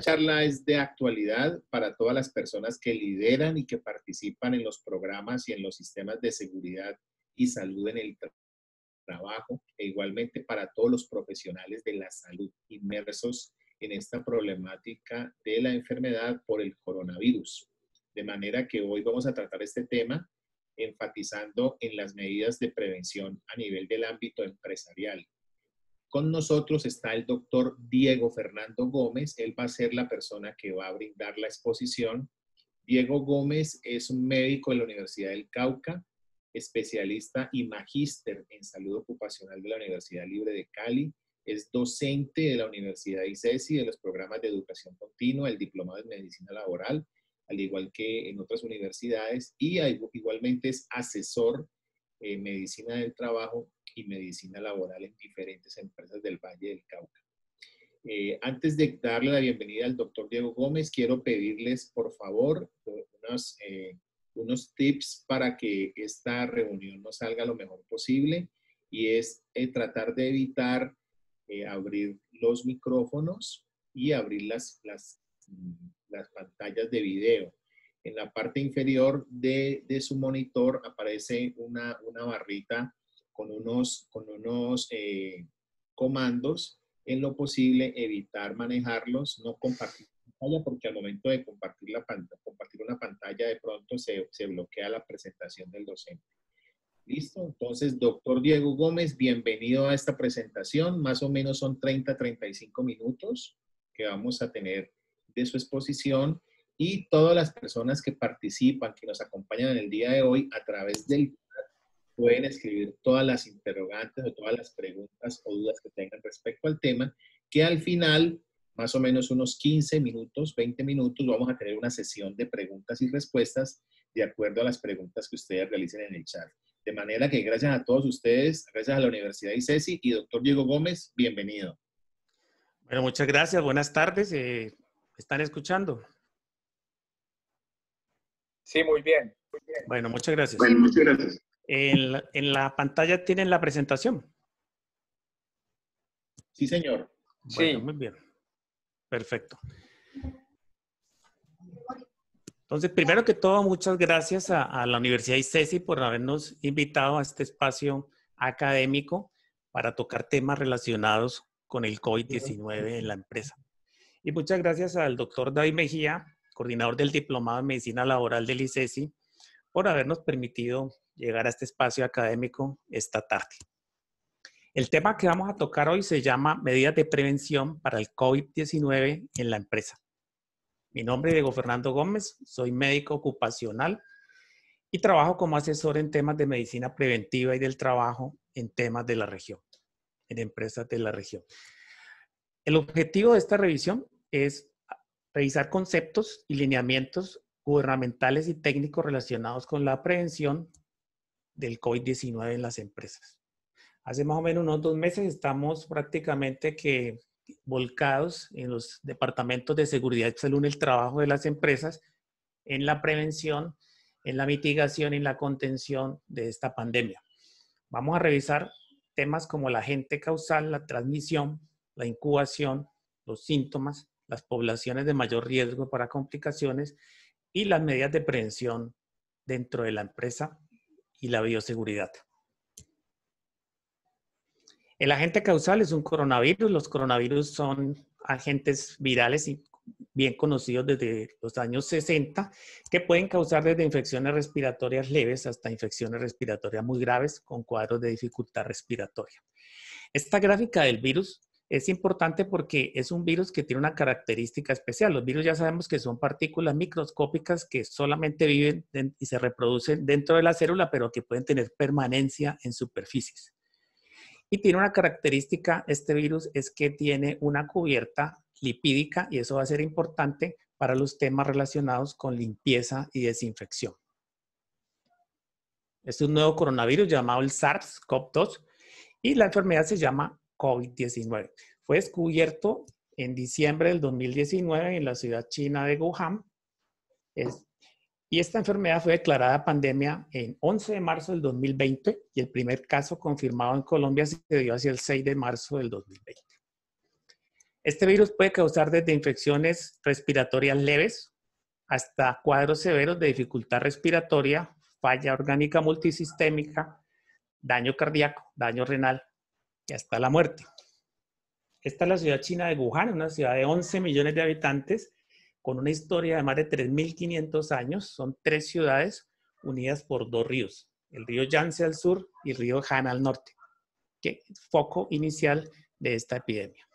charla es de actualidad para todas las personas que lideran y que participan en los programas y en los sistemas de seguridad y salud en el trabajo, e igualmente para todos los profesionales de la salud inmersos en esta problemática de la enfermedad por el coronavirus. De manera que hoy vamos a tratar este tema enfatizando en las medidas de prevención a nivel del ámbito empresarial, con nosotros está el doctor Diego Fernando Gómez. Él va a ser la persona que va a brindar la exposición. Diego Gómez es un médico de la Universidad del Cauca, especialista y magíster en salud ocupacional de la Universidad Libre de Cali. Es docente de la Universidad ICESI de los programas de educación continua, el diploma de medicina laboral, al igual que en otras universidades, y igualmente es asesor en medicina del trabajo y medicina laboral en diferentes empresas del Valle del Cauca. Eh, antes de darle la bienvenida al doctor Diego Gómez, quiero pedirles, por favor, unos, eh, unos tips para que esta reunión nos salga lo mejor posible y es eh, tratar de evitar abrir los micrófonos y abrir las, las, las pantallas de video en la parte inferior de, de su monitor aparece una, una, barrita con unos, con unos eh, comandos, en lo posible evitar manejarlos, no compartir pantalla, porque al momento de compartir, la pantalla, compartir una pantalla de pronto se, se bloquea la presentación del docente. Listo, entonces, doctor Diego Gómez, bienvenido a esta presentación. Más o menos son 30, 35 minutos que vamos a tener de su exposición y todas las personas que participan, que nos acompañan en el día de hoy a través del pueden escribir todas las interrogantes o todas las preguntas o dudas que tengan respecto al tema, que al final, más o menos unos 15 minutos, 20 minutos, vamos a tener una sesión de preguntas y respuestas de acuerdo a las preguntas que ustedes realicen en el chat. De manera que gracias a todos ustedes, gracias a la Universidad ICESI y doctor Diego Gómez, bienvenido. Bueno, muchas gracias, buenas tardes. Eh, ¿Están escuchando? Sí, muy bien. Muy bien. Bueno, muchas gracias. Bueno, muchas gracias. En la, pantalla tienen la presentación. Sí, señor. sí. Muy bien. Perfecto. Entonces, primero que todo, muchas gracias a, a, la Universidad ICESI por habernos invitado a este espacio académico para tocar temas relacionados con el COVID-19 en la empresa. Y muchas gracias al doctor David Mejía, coordinador del Diplomado de Medicina Laboral del ICESI, e por habernos permitido llegar a este espacio académico esta tarde. El tema que vamos a tocar hoy se llama Medidas de Prevención para el COVID-19 en la empresa. Mi nombre es Diego Fernando Gómez, soy médico ocupacional y trabajo como asesor en temas de medicina preventiva y del trabajo en temas de la región, en empresas de la región. El objetivo de esta revisión es revisar conceptos y lineamientos gubernamentales y técnicos relacionados con la prevención, del COVID-19 en las empresas. Hace más o menos unos dos meses estamos prácticamente que volcados en los departamentos de seguridad y salud en el trabajo de las empresas, en la prevención, en la mitigación y en la contención de esta pandemia. Vamos a revisar temas como la agente causal, la transmisión, la incubación, los síntomas, las poblaciones de mayor riesgo para complicaciones y las medidas de prevención dentro de la empresa y la bioseguridad. El agente causal es un coronavirus. Los coronavirus son agentes virales y bien conocidos desde los años 60 que pueden causar desde infecciones respiratorias leves hasta infecciones respiratorias muy graves con cuadros de dificultad respiratoria. Esta gráfica del virus es importante porque es un virus que tiene una característica especial. Los virus ya sabemos que son partículas microscópicas que solamente viven y se reproducen dentro de la célula, pero que pueden tener permanencia en superficies. Y tiene una característica, este virus, es que tiene una cubierta lipídica y eso va a ser importante para los temas relacionados con limpieza y desinfección. Este es un nuevo coronavirus llamado el SARS-CoV-2 y la enfermedad se llama COVID-19. Fue descubierto en diciembre del 2019 en la ciudad china de Wuhan. y esta enfermedad fue declarada pandemia en 11 de marzo del 2020 y el primer caso confirmado en Colombia se dio hacia el 6 de marzo del 2020. Este virus puede causar desde infecciones respiratorias leves hasta cuadros severos de dificultad respiratoria, falla orgánica multisistémica, daño cardíaco, daño renal, hasta la muerte. Esta es la ciudad china de Wuhan, una ciudad de 11 millones de habitantes, con una historia de más de 3.500 años. Son tres ciudades unidas por dos ríos, el río Yangtze al sur y el río Han al norte, que foco inicial de esta epidemia.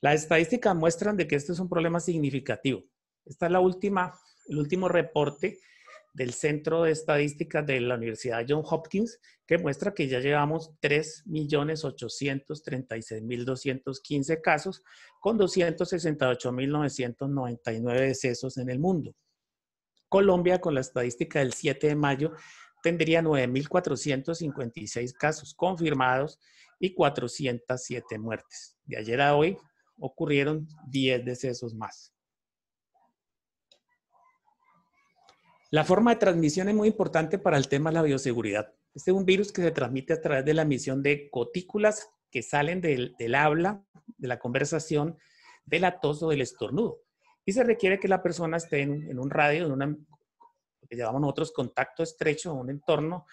Las estadísticas muestran de que este es un problema significativo. Esta es la última, el último reporte del Centro de Estadística de la Universidad John Hopkins, que muestra que ya llevamos 3.836.215 casos con 268.999 decesos en el mundo. Colombia, con la estadística del 7 de mayo, tendría 9.456 casos confirmados y 407 muertes. De ayer a hoy ocurrieron 10 decesos más. La forma de transmisión es muy importante para el tema de la bioseguridad. Este es un virus que se transmite a través de la emisión de cotículas que salen del, habla, de la conversación, del tos o del estornudo. Y se requiere que la persona esté en, un radio, en una, llamamos nosotros contacto estrecho, un entorno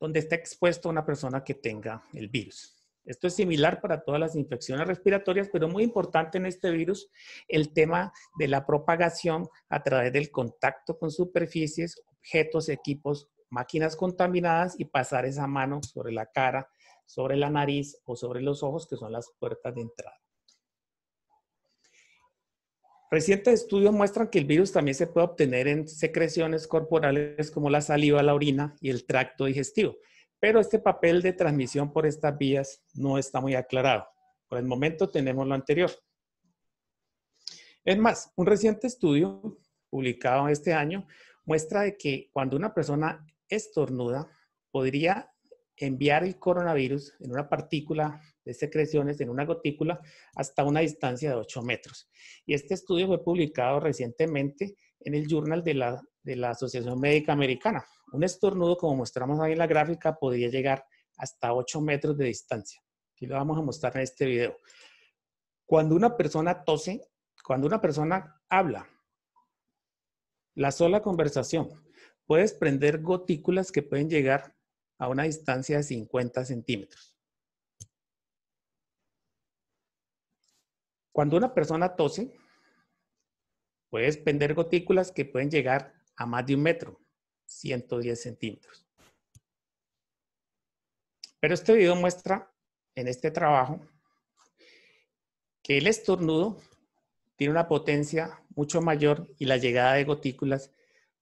donde esté expuesto una persona que tenga el virus. Esto es similar para todas las infecciones respiratorias, pero muy importante en este virus el tema de la propagación a través del contacto con superficies, objetos, equipos, máquinas contaminadas y pasar esa mano sobre la cara, sobre la nariz o sobre los ojos, que son las puertas de entrada. Recientes estudios muestran que el virus también se puede obtener en secreciones corporales como la saliva, la orina y el tracto digestivo. Pero este papel de transmisión por estas vías no está muy aclarado. Por el momento tenemos lo anterior. Es más, un reciente estudio publicado este año muestra de que cuando una persona estornuda podría enviar el coronavirus en una partícula de secreciones, en una gotícula, hasta una distancia de 8 metros. Y este estudio fue publicado recientemente en el Journal de la, de la Asociación Médica Americana. Un estornudo, como mostramos ahí en la gráfica, podría llegar hasta 8 metros de distancia. Y lo vamos a mostrar en este video. Cuando una persona tose, cuando una persona habla, la sola conversación, puedes prender gotículas que pueden llegar a una distancia de 50 centímetros. Cuando una persona tose, puedes prender gotículas que pueden llegar a más de un metro. 110 centímetros. Pero este video muestra en este trabajo que el estornudo tiene una potencia mucho mayor y la llegada de gotículas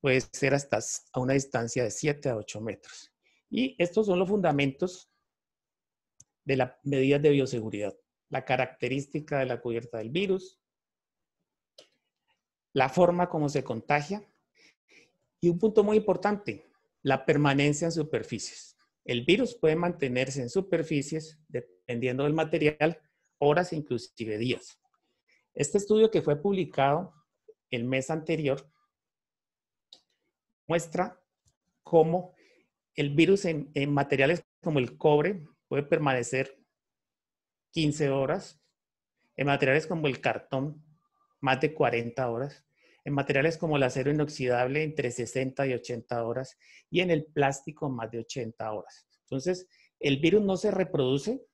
puede ser hasta a una distancia de 7 a 8 metros. Y estos son los fundamentos de las medidas de bioseguridad. La característica de la cubierta del virus, la forma como se contagia, y un punto muy importante, la permanencia en superficies. El virus puede mantenerse en superficies, dependiendo del material, horas e inclusive días. Este estudio que fue publicado el mes anterior muestra cómo el virus en, en materiales como el cobre puede permanecer 15 horas, en materiales como el cartón más de 40 horas en materiales como el acero inoxidable entre 60 y 80 horas y en el plástico más de 80 horas. Entonces, el virus no se reproduce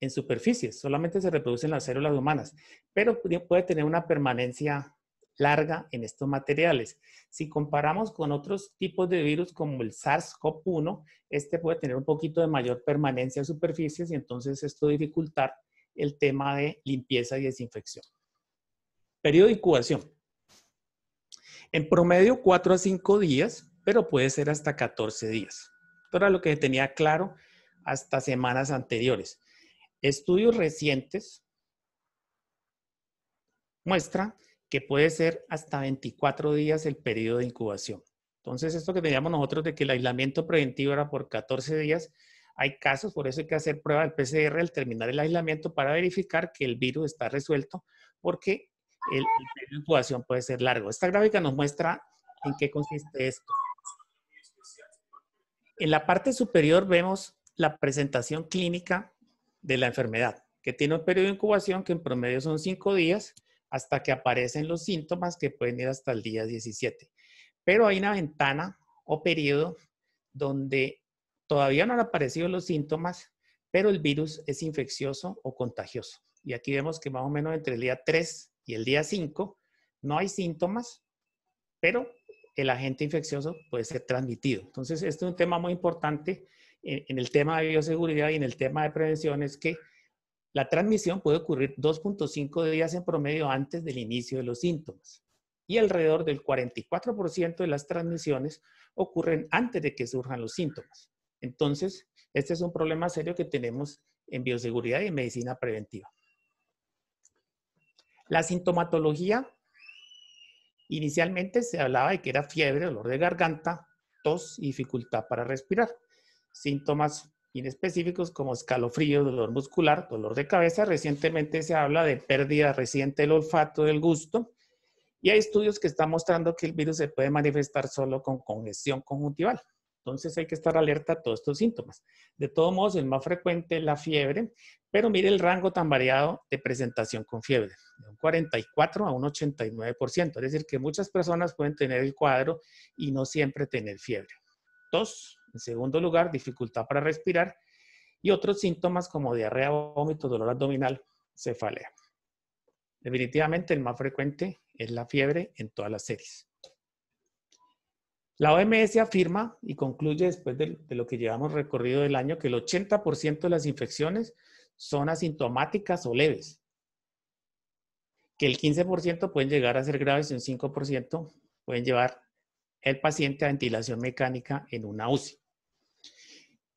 en superficies, solamente se reproduce en las células humanas, pero puede tener una permanencia larga en estos materiales. Si comparamos con otros tipos de virus como el SARS-CoV-1, este puede tener un poquito de mayor permanencia en superficies y entonces esto dificultar el tema de limpieza y desinfección. Periodo de incubación. En promedio, 4 a 5 días, pero puede ser hasta 14 días. Esto era lo que tenía claro hasta semanas anteriores. Estudios recientes muestran que puede ser hasta 24 días el periodo de incubación. Entonces, esto que teníamos nosotros de que el aislamiento preventivo era por 14 días, hay casos, por eso hay que hacer prueba del PCR al terminar el aislamiento para verificar que el virus está resuelto, porque el, periodo de incubación puede ser largo. Esta gráfica nos muestra en qué consiste esto. En la parte superior vemos la presentación clínica de la enfermedad, que tiene un periodo de incubación que en promedio son cinco días hasta que aparecen los síntomas que pueden ir hasta el día 17. Pero hay una ventana o periodo donde todavía no han aparecido los síntomas, pero el virus es infeccioso o contagioso. Y aquí vemos que más o menos entre el día 3 y el día 5 no hay síntomas, pero el agente infeccioso puede ser transmitido. Entonces, este es un tema muy importante en, el tema de bioseguridad y en el tema de prevención, es que la transmisión puede ocurrir 2.5 días en promedio antes del inicio de los síntomas y alrededor del 44% de las transmisiones ocurren antes de que surjan los síntomas. Entonces, este es un problema serio que tenemos en bioseguridad y en medicina preventiva. La sintomatología, inicialmente se hablaba de que era fiebre, dolor de garganta, tos y dificultad para respirar. Síntomas inespecíficos como escalofrío, dolor muscular, dolor de cabeza. Recientemente se habla de pérdida reciente del olfato, del gusto. Y hay estudios que están mostrando que el virus se puede manifestar solo con congestión conjuntival. Entonces hay que estar alerta a todos estos síntomas. De todos modos, el más frecuente es la fiebre, pero mire el rango tan variado de presentación con fiebre, de un 44 a un 89%. Es decir, que muchas personas pueden tener el cuadro y no siempre tener fiebre. Tos, en segundo lugar, dificultad para respirar y otros síntomas como diarrea, vómito, dolor abdominal, cefalea. Definitivamente el más frecuente es la fiebre en todas las series. La OMS afirma y concluye después de, lo que llevamos recorrido del año que el 80% de las infecciones son asintomáticas o leves, que el 15% pueden llegar a ser graves y un 5% pueden llevar el paciente a ventilación mecánica en una UCI.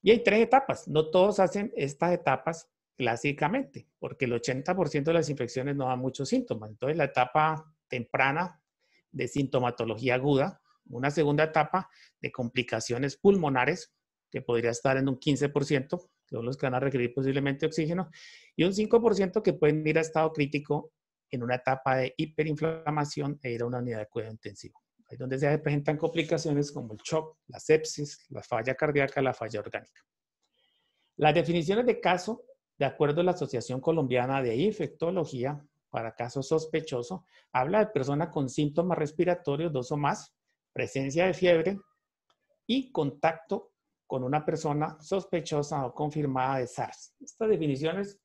Y hay tres etapas. No todos hacen estas etapas clásicamente, porque el 80% de las infecciones no da muchos síntomas. Entonces, la etapa temprana de sintomatología aguda una segunda etapa de complicaciones pulmonares, que podría estar en un 15%, que los que van a requerir posiblemente oxígeno, y un 5% que pueden ir a estado crítico en una etapa de hiperinflamación e ir a una unidad de cuidado intensivo. Ahí donde se presentan complicaciones como el shock, la sepsis, la falla cardíaca, la falla orgánica. Las definiciones de caso, de acuerdo a la Asociación Colombiana de Infectología, para caso sospechoso, habla de persona con síntomas respiratorios, dos o más, presencia de fiebre y contacto con una persona sospechosa o confirmada de SARS. Estas definiciones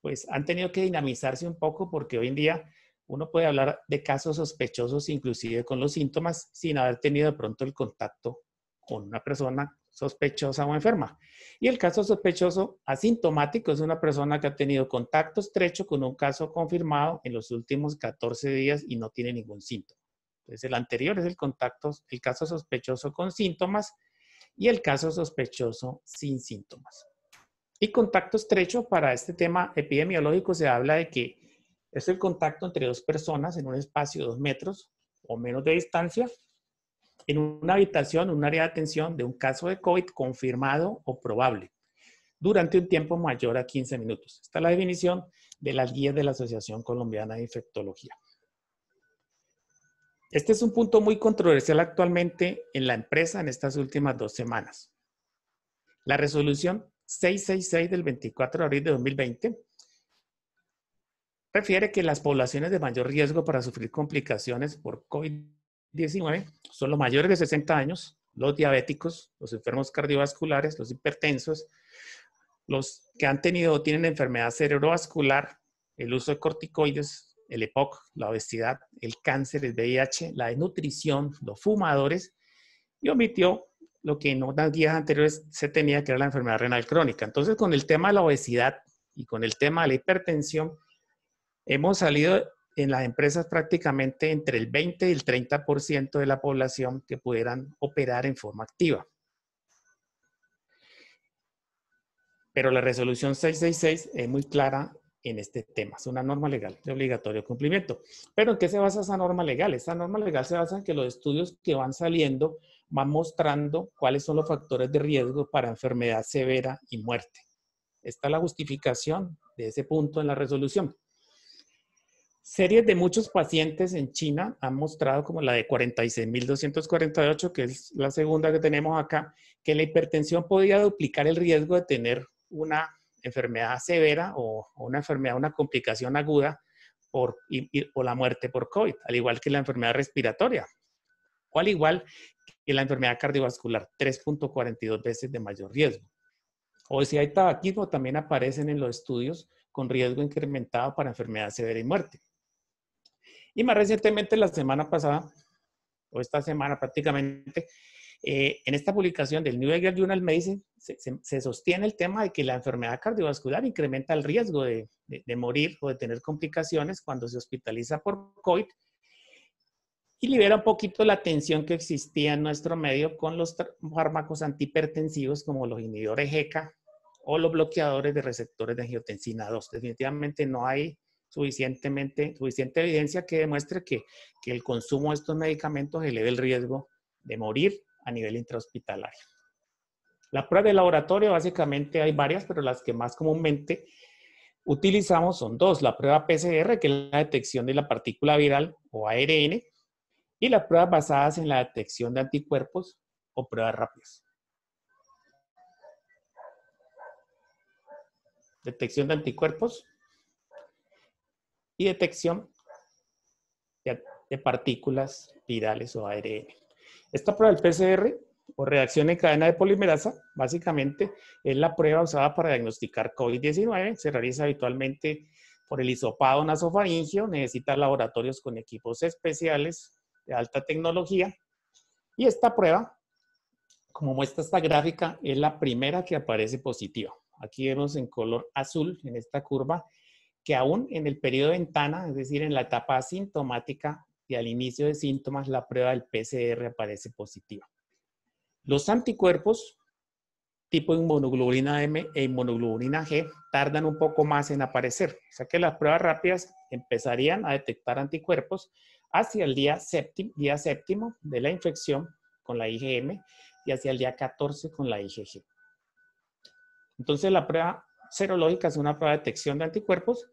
pues han tenido que dinamizarse un poco porque hoy en día uno puede hablar de casos sospechosos inclusive con los síntomas sin haber tenido de pronto el contacto con una persona sospechosa o enferma. Y el caso sospechoso asintomático es una persona que ha tenido contacto estrecho con un caso confirmado en los últimos 14 días y no tiene ningún síntoma. Entonces, el anterior es el contacto, el caso sospechoso con síntomas y el caso sospechoso sin síntomas. Y contacto estrecho para este tema epidemiológico se habla de que es el contacto entre dos personas en un espacio de dos metros o menos de distancia, en una habitación, un área de atención de un caso de COVID confirmado o probable, durante un tiempo mayor a 15 minutos. Esta es la definición de las guías de la Asociación Colombiana de Infectología. Este es un punto muy controversial actualmente en la empresa en estas últimas dos semanas. La resolución 666 del 24 de abril de 2020 refiere que las poblaciones de mayor riesgo para sufrir complicaciones por COVID-19 son los mayores de 60 años, los diabéticos, los enfermos cardiovasculares, los hipertensos, los que han tenido o tienen enfermedad cerebrovascular, el uso de corticoides, el EPOC, la obesidad, el cáncer, el VIH, la desnutrición, los fumadores y omitió lo que en unos días anteriores se tenía que era la enfermedad renal crónica. Entonces, con el tema de la obesidad y con el tema de la hipertensión, hemos salido en las empresas prácticamente entre el 20 y el 30% de la población que pudieran operar en forma activa. Pero la resolución 666 es muy clara en este tema. Es una norma legal de obligatorio cumplimiento. Pero ¿en qué se basa esa norma legal? Esa norma legal se basa en que los estudios que van saliendo van mostrando cuáles son los factores de riesgo para enfermedad severa y muerte. Esta es la justificación de ese punto en la resolución. Series de muchos pacientes en China han mostrado, como la de 46.248, que es la segunda que tenemos acá, que la hipertensión podía duplicar el riesgo de tener una enfermedad severa o, una enfermedad, una complicación aguda por, o la muerte por COVID, al igual que la enfermedad respiratoria, o al igual que la enfermedad cardiovascular, 3.42 veces de mayor riesgo. O si hay tabaquismo, también aparecen en los estudios con riesgo incrementado para enfermedad severa y muerte. Y más recientemente, la semana pasada, o esta semana prácticamente, eh, en esta publicación del New England Journal Medicine se, sostiene el tema de que la enfermedad cardiovascular incrementa el riesgo de, morir o de tener complicaciones cuando se hospitaliza por COVID y libera un poquito la tensión que existía en nuestro medio con los fármacos antihipertensivos como los inhibidores GECA o los bloqueadores de receptores de angiotensina 2. Definitivamente no hay suficientemente, suficiente evidencia que demuestre que, que el consumo de estos medicamentos eleve el riesgo de morir a nivel intrahospitalario. La prueba de laboratorio, básicamente hay varias, pero las que más comúnmente utilizamos son dos. La prueba PCR, que es la detección de la partícula viral o ARN, y las pruebas basadas en la detección de anticuerpos o pruebas rápidas. Detección de anticuerpos y detección de, partículas virales o ARN. Esta prueba del PCR o reacción en cadena de polimerasa, básicamente es la prueba usada para diagnosticar COVID-19. Se realiza habitualmente por el hisopado nasofaringio, necesita laboratorios con equipos especiales de alta tecnología. Y esta prueba, como muestra esta gráfica, es la primera que aparece positiva. Aquí vemos en color azul, en esta curva, que aún en el periodo de ventana, es decir, en la etapa asintomática, y al inicio de síntomas la prueba del PCR aparece positiva. Los anticuerpos tipo inmunoglobulina M e inmunoglobulina G tardan un poco más en aparecer. O sea que las pruebas rápidas empezarían a detectar anticuerpos hacia el día séptimo, día séptimo de la infección con la IgM y hacia el día 14 con la IgG. Entonces la prueba serológica es una prueba de detección de anticuerpos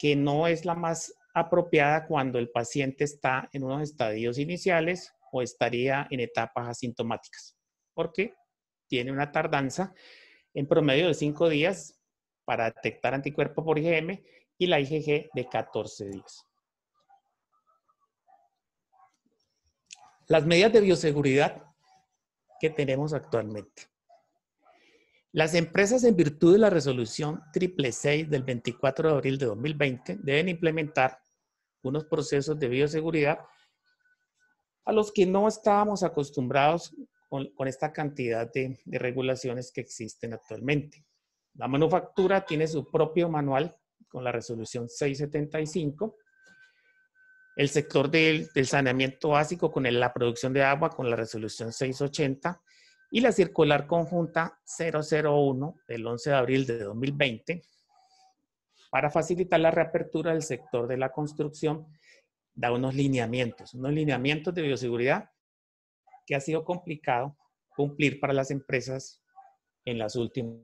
que no es la más apropiada cuando el paciente está en unos estadios iniciales o estaría en etapas asintomáticas, porque tiene una tardanza en promedio de cinco días para detectar anticuerpos por IgM y la IgG de 14 días. Las medidas de bioseguridad que tenemos actualmente. Las empresas, en virtud de la resolución 666 del 24 de abril de 2020, deben implementar algunos procesos de bioseguridad a los que no estábamos acostumbrados con, esta cantidad de, regulaciones que existen actualmente. La manufactura tiene su propio manual con la resolución 675 el sector del, saneamiento básico con la producción de agua con la resolución 680 y la circular conjunta 001 del 11 de abril de 2020 para facilitar la reapertura del sector de la construcción, da unos lineamientos, unos lineamientos de bioseguridad que ha sido complicado cumplir para las empresas en las últimas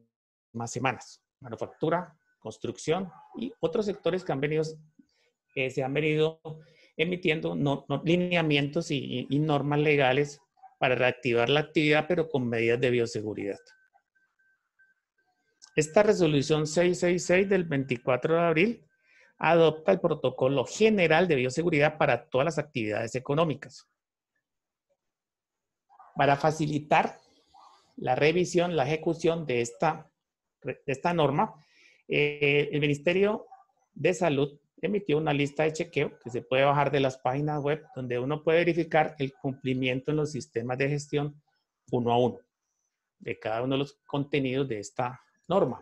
semanas. Manufactura, construcción y otros sectores que eh, se han venido emitiendo lineamientos y normas legales para reactivar la actividad, pero con medidas de bioseguridad. Esta resolución 666 del 24 de abril adopta el protocolo general de bioseguridad para todas las actividades económicas. Para facilitar la revisión, la ejecución de esta, esta norma, eh, el Ministerio de Salud emitió una lista de chequeo que se puede bajar de las páginas web donde uno puede verificar el cumplimiento en los sistemas de gestión uno a uno de cada uno de los contenidos de esta norma.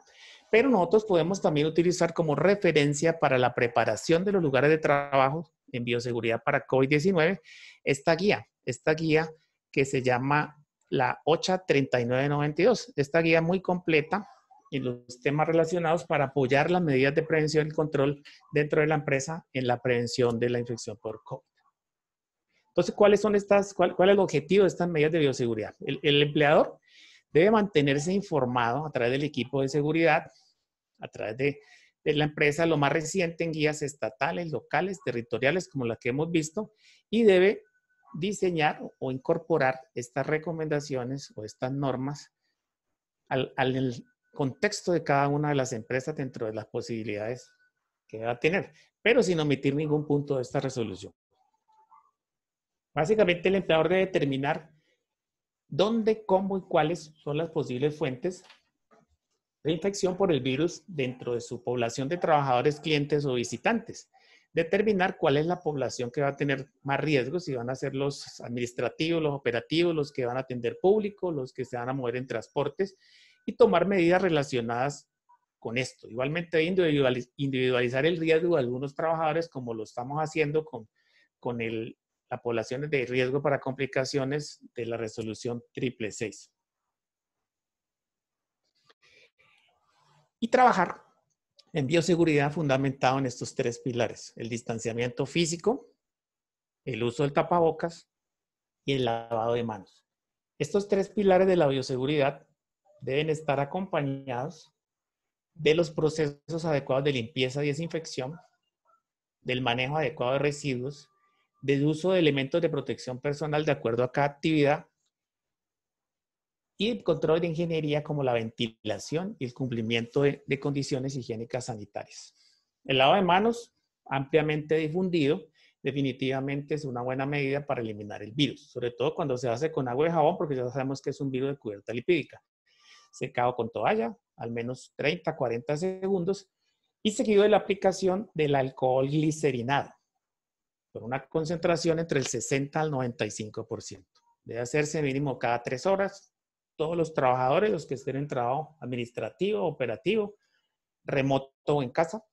Pero nosotros podemos también utilizar como referencia para la preparación de los lugares de trabajo en bioseguridad para COVID-19 esta guía, esta guía que se llama la 83992, Esta guía muy completa y los temas relacionados para apoyar las medidas de prevención y control dentro de la empresa en la prevención de la infección por COVID. Entonces, ¿cuáles son estas, cuál, es el objetivo de estas medidas de bioseguridad? el empleador debe mantenerse informado a través del equipo de seguridad, a través de, la empresa, lo más reciente en guías estatales, locales, territoriales, como las que hemos visto, y debe diseñar o incorporar estas recomendaciones o estas normas al, al contexto de cada una de las empresas dentro de las posibilidades que va a tener, pero sin omitir ningún punto de esta resolución. Básicamente el empleador debe determinar dónde, cómo y cuáles son las posibles fuentes de infección por el virus dentro de su población de trabajadores, clientes o visitantes. Determinar cuál es la población que va a tener más riesgos, si van a ser los administrativos, los operativos, los que van a atender público, los que se van a mover en transportes y tomar medidas relacionadas con esto. Igualmente, individualizar el riesgo de algunos trabajadores, como lo estamos haciendo con, con el la población de riesgo para complicaciones de la resolución triple 6. Y trabajar en bioseguridad fundamentado en estos tres pilares, el distanciamiento físico, el uso del tapabocas y el lavado de manos. Estos tres pilares de la bioseguridad deben estar acompañados de los procesos adecuados de limpieza y desinfección, del manejo adecuado de residuos del uso de elementos de protección personal de acuerdo a cada actividad y el control de ingeniería como la ventilación y el cumplimiento de, condiciones higiénicas sanitarias. El lavado de manos, ampliamente difundido, definitivamente es una buena medida para eliminar el virus, sobre todo cuando se hace con agua y jabón, porque ya sabemos que es un virus de cubierta lipídica. Secado con toalla, al menos 30, 40 segundos, y seguido de la aplicación del alcohol glicerinado con una concentración entre el 60 al 95%. Debe hacerse mínimo cada tres horas. Todos los trabajadores, los que estén en trabajo administrativo, operativo, remoto o en casa,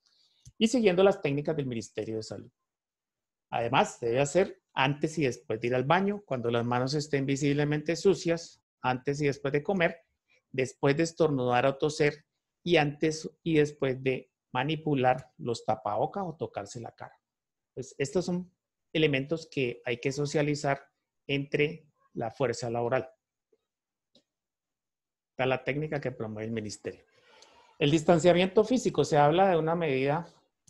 y siguiendo las técnicas del Ministerio de Salud. Además, debe hacer antes y después de ir al baño, cuando las manos estén visiblemente sucias, antes y después de comer, después de estornudar o toser y antes y después de manipular los tapabocas o tocarse la cara. Pues, estos son elementos que hay que socializar entre la fuerza laboral. Está la técnica que promueve el ministerio. El distanciamiento físico se habla de una medida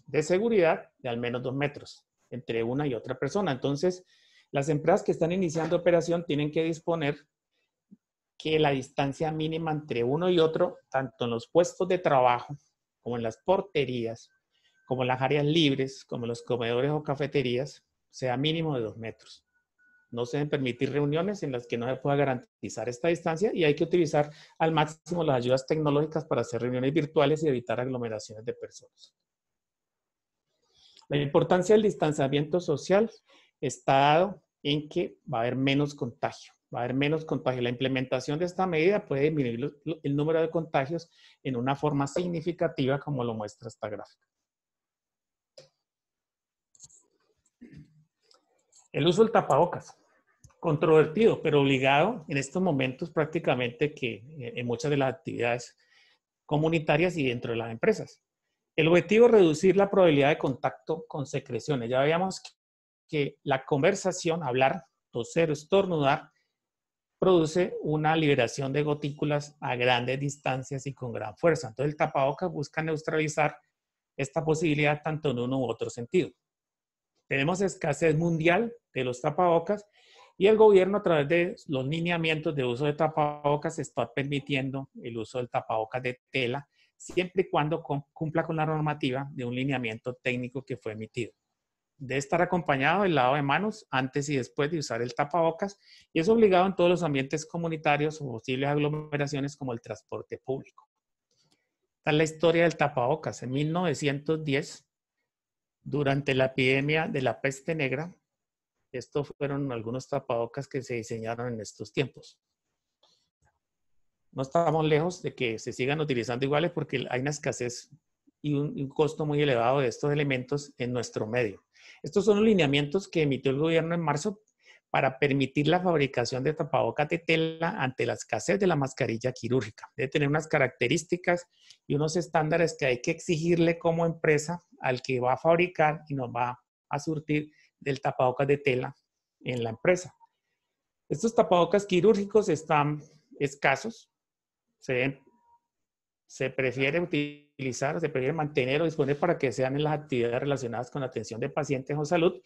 de seguridad de al menos dos metros entre una y otra persona. Entonces, las empresas que están iniciando operación tienen que disponer que la distancia mínima entre uno y otro, tanto en los puestos de trabajo como en las porterías, como las áreas libres, como los comedores o cafeterías, sea mínimo de dos metros. No se deben permitir reuniones en las que no se pueda garantizar esta distancia y hay que utilizar al máximo las ayudas tecnológicas para hacer reuniones virtuales y evitar aglomeraciones de personas. La importancia del distanciamiento social está dado en que va a haber menos contagio, va a haber menos contagio. La implementación de esta medida puede disminuir el número de contagios en una forma significativa como lo muestra esta gráfica. el uso del tapabocas, controvertido, pero obligado en estos momentos prácticamente que eh, en muchas de las actividades comunitarias y dentro de las empresas. El objetivo es reducir la probabilidad de contacto con secreciones. Ya veíamos que la conversación, hablar, toser, estornudar, produce una liberación de gotículas a grandes distancias y con gran fuerza. Entonces el tapabocas busca neutralizar esta posibilidad tanto en uno u otro sentido. Tenemos escasez mundial de los tapabocas y el gobierno a través de los lineamientos de uso de tapabocas está permitiendo el uso del tapabocas de tela siempre y cuando cumpla con la normativa de un lineamiento técnico que fue emitido. Debe estar acompañado del lado de manos antes y después de usar el tapabocas y es obligado en todos los ambientes comunitarios o posibles aglomeraciones como el transporte público. es la historia del tapabocas. En 1910, durante la epidemia de la peste negra, estos fueron algunos tapabocas que se diseñaron en estos tiempos. No estamos lejos de que se sigan utilizando iguales porque hay una escasez y un, costo muy elevado de estos elementos en nuestro medio. Estos son los lineamientos que emitió el gobierno en marzo para permitir la fabricación de tapabocas de tela ante la escasez de la mascarilla quirúrgica. Debe tener unas características y unos estándares que hay que exigirle como empresa al que va a fabricar y nos va a surtir del tapabocas de tela en la empresa. Estos tapabocas quirúrgicos están escasos, se, se prefiere utilizar, se prefiere mantener o disponer para que sean en las actividades relacionadas con la atención de pacientes o salud.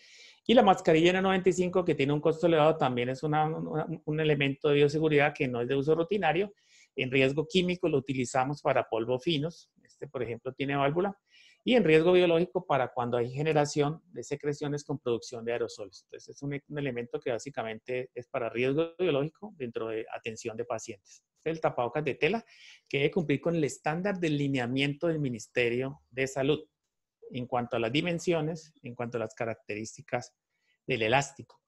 Y la mascarilla N95, que tiene un costo elevado, también es un elemento de bioseguridad que no es de uso rutinario. En riesgo químico lo utilizamos para polvo finos. Este, por ejemplo, tiene válvula y en riesgo biológico para cuando hay generación de secreciones con producción de aerosoles. Entonces, es un, elemento que básicamente es para riesgo biológico dentro de atención de pacientes. el tapabocas de tela que debe cumplir con el estándar del lineamiento del Ministerio de Salud en cuanto a las dimensiones, en cuanto a las características del elástico.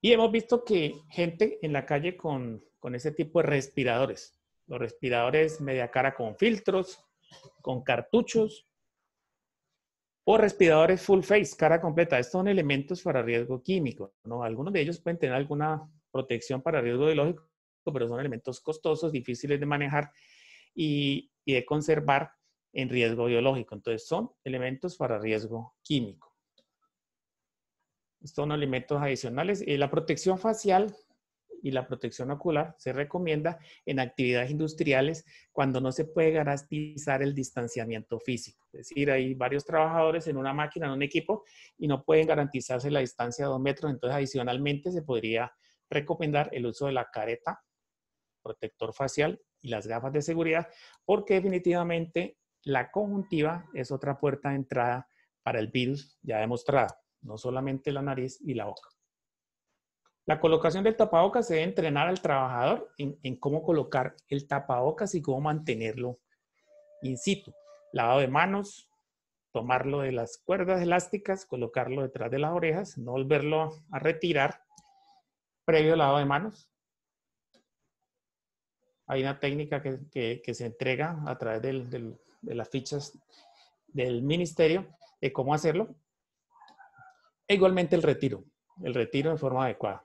Y hemos visto que gente en la calle con, con ese tipo de respiradores, los respiradores media cara con filtros, con cartuchos, o respiradores full face, cara completa. Estos son elementos para riesgo químico. ¿no? Algunos de ellos pueden tener alguna protección para riesgo biológico, pero son elementos costosos, difíciles de manejar y, de conservar en riesgo biológico. Entonces, son elementos para riesgo químico. Estos son elementos adicionales. y eh, la protección facial y la protección ocular se recomienda en actividades industriales cuando no se puede garantizar el distanciamiento físico. Es decir, hay varios trabajadores en una máquina, en un equipo, y no pueden garantizarse la distancia de dos metros. Entonces, adicionalmente, se podría recomendar el uso de la careta, protector facial y las gafas de seguridad, porque definitivamente la conjuntiva es otra puerta de entrada para el virus ya demostrada, no solamente la nariz y la boca. La colocación del tapabocas se debe entrenar al trabajador en, cómo colocar el tapabocas y cómo mantenerlo in situ. Lavado de manos, tomarlo de las cuerdas elásticas, colocarlo detrás de las orejas, no volverlo a retirar previo lavado de manos. Hay una técnica que, se entrega a través de las fichas del ministerio de cómo hacerlo. E igualmente el retiro, el retiro en forma adecuada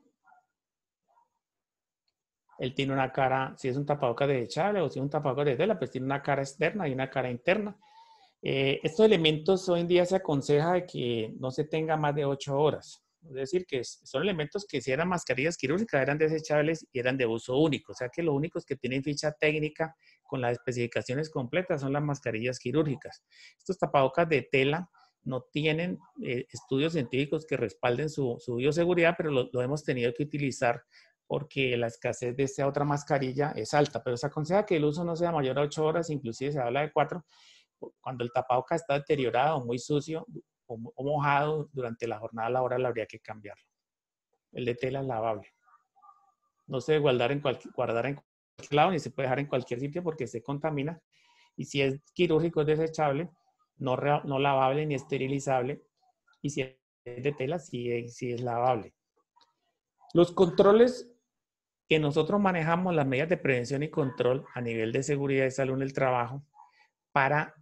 él tiene una cara, si es un tapabocas desechable o si es un tapabocas de tela, pues tiene una cara externa y una cara interna. Eh, estos elementos hoy en día se aconseja que no se tenga más de ocho horas. Es decir, que son elementos que si eran mascarillas quirúrgicas eran desechables y eran de uso único. O sea que los únicos que tienen ficha técnica con las especificaciones completas son las mascarillas quirúrgicas. Estos tapabocas de tela no tienen eh, estudios científicos que respalden su, bioseguridad, pero lo, hemos tenido que utilizar porque la escasez de esta otra mascarilla es alta, pero se aconseja que el uso no sea mayor a 8 horas, inclusive se habla de 4, cuando el tapabocas está deteriorado, muy sucio o, mojado durante la jornada laboral habría que cambiarlo. El de tela es lavable. No se debe guardar en, cualquier, guardar en cualquier lado ni se puede dejar en cualquier sitio porque se contamina. Y si es quirúrgico es desechable, no, no lavable ni esterilizable. Y si es de tela, sí, sí es lavable. Los controles que nosotros manejamos las medidas de prevención y control a nivel de seguridad y salud en el trabajo para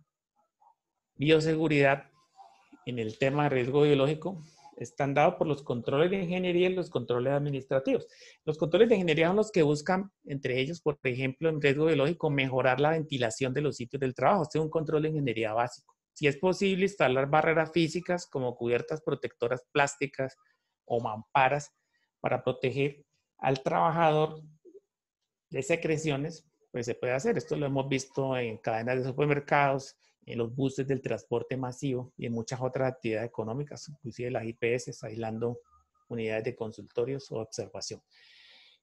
bioseguridad en el tema de riesgo biológico están dados por los controles de ingeniería y los controles administrativos. Los controles de ingeniería son los que buscan, entre ellos, por ejemplo, en riesgo biológico, mejorar la ventilación de los sitios del trabajo. Este un control de ingeniería básico. Si es posible, instalar barreras físicas como cubiertas protectoras plásticas o mamparas para proteger al trabajador de secreciones, pues se puede hacer. Esto lo hemos visto en cadenas de supermercados, en los buses del transporte masivo y en muchas otras actividades económicas, inclusive las IPS, aislando unidades de consultorios o observación.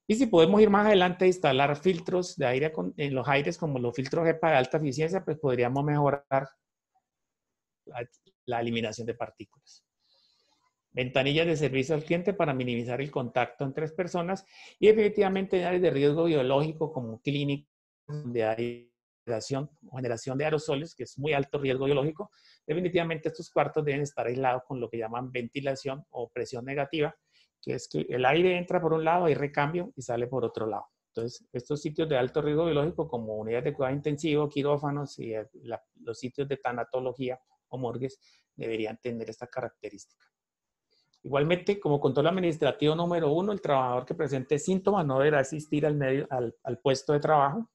Y si podemos ir más adelante e instalar filtros de aire en los aires, como los filtros EPA de alta eficiencia, pues podríamos mejorar la eliminación de partículas ventanillas de servicio al cliente para minimizar el contacto entre personas y definitivamente en áreas de riesgo biológico como clínicas donde hay generación, generación de aerosoles, que es muy alto riesgo biológico, definitivamente estos cuartos deben estar aislados con lo que llaman ventilación o presión negativa, que es que el aire entra por un lado, hay recambio y sale por otro lado. Entonces, estos sitios de alto riesgo biológico como unidades de cuidado intensivo, quirófanos y los sitios de tanatología o morgues deberían tener esta característica. Igualmente, como control administrativo número uno, el trabajador que presente síntomas no deberá asistir al, al, puesto de trabajo.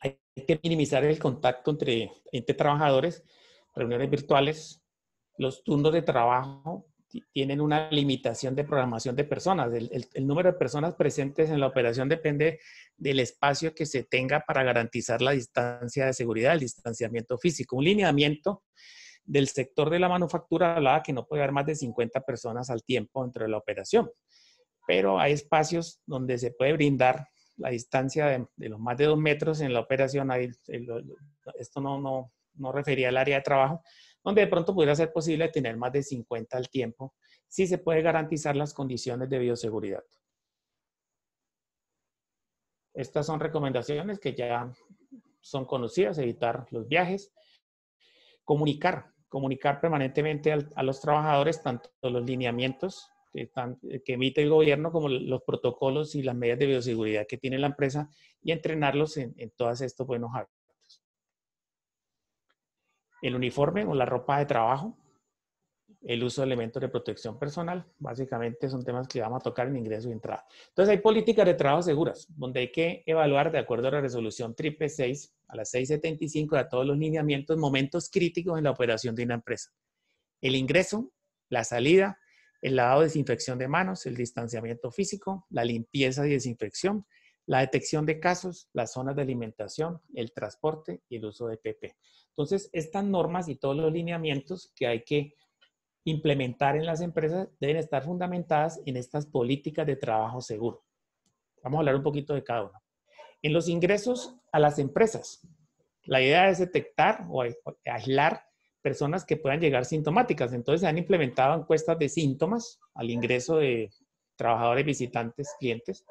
Hay que minimizar el contacto entre, entre trabajadores, reuniones virtuales, los turnos de trabajo tienen una limitación de programación de personas. el, número de personas presentes en la operación depende del espacio que se tenga para garantizar la distancia de seguridad, el distanciamiento físico. Un lineamiento del sector de la manufactura hablaba que no puede haber más de 50 personas al tiempo dentro de la operación, pero hay espacios donde se puede brindar la distancia de, los más de dos metros en la operación. esto no, no refería al área de trabajo, donde de pronto pudiera ser posible tener más de 50 al tiempo si se puede garantizar las condiciones de bioseguridad. Estas son recomendaciones que ya son conocidas, evitar los viajes, comunicar comunicar permanentemente a los trabajadores tanto los lineamientos que, emite el gobierno como los protocolos y las medidas de bioseguridad que tiene la empresa y entrenarlos en, en todos estos buenos hábitos. El uniforme o la ropa de trabajo, el uso de elementos de protección personal. Básicamente son temas que vamos a tocar en ingreso y entrada. Entonces hay políticas de trabajo seguras, donde hay que evaluar de acuerdo a la resolución triple 6 a las 675 a todos los lineamientos, momentos críticos en la operación de una empresa. El ingreso, la salida, el lavado, desinfección de manos, el distanciamiento físico, la limpieza y desinfección, la detección de casos, las zonas de alimentación, el transporte y el uso de PP. Entonces, estas normas y todos los lineamientos que hay que implementar en las empresas deben estar fundamentadas en estas políticas de trabajo seguro. Vamos a hablar un poquito de cada uno. En los ingresos a las empresas, la idea es detectar o aislar personas que puedan llegar sintomáticas. Entonces se han implementado encuestas de síntomas al ingreso de trabajadores, visitantes, clientes,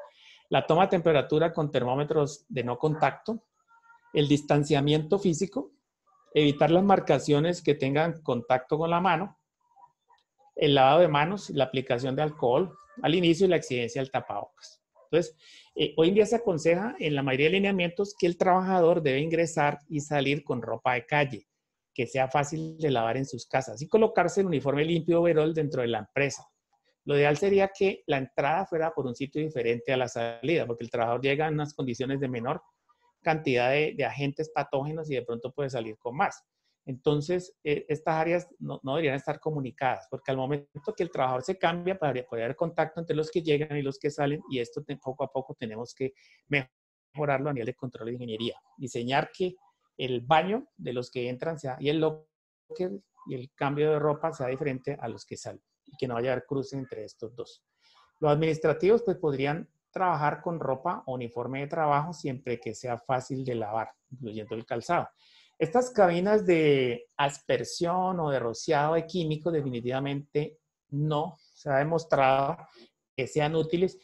la toma de temperatura con termómetros de no contacto, el distanciamiento físico, evitar las marcaciones que tengan contacto con la mano, el lavado de manos, la aplicación de alcohol al inicio y la exigencia del tapabocas. Entonces, eh, hoy en día se aconseja en la mayoría de lineamientos que el trabajador debe ingresar y salir con ropa de calle, que sea fácil de lavar en sus casas y colocarse el uniforme limpio verol dentro de la empresa. Lo ideal sería que la entrada fuera por un sitio diferente a la salida, porque el trabajador llega en unas condiciones de menor cantidad de agentes patógenos y de pronto puede salir con más. Entonces, eh, estas áreas no, deberían estar comunicadas, porque al momento que el trabajador se cambia, podría pues, haber contacto entre los que llegan y los que salen, y esto poco a poco tenemos que mejorarlo a nivel de control de ingeniería. Diseñar que el baño de los que entran sea, y el locker y el cambio de ropa sea diferente a los que salen, y que no vaya a haber cruce entre estos dos. Los administrativos, pues, podrían trabajar con ropa o uniforme de trabajo siempre que sea fácil de lavar, incluyendo el calzado. Estas cabinas de aspersión o de rociado de químicos definitivamente no se ha demostrado que sean útiles.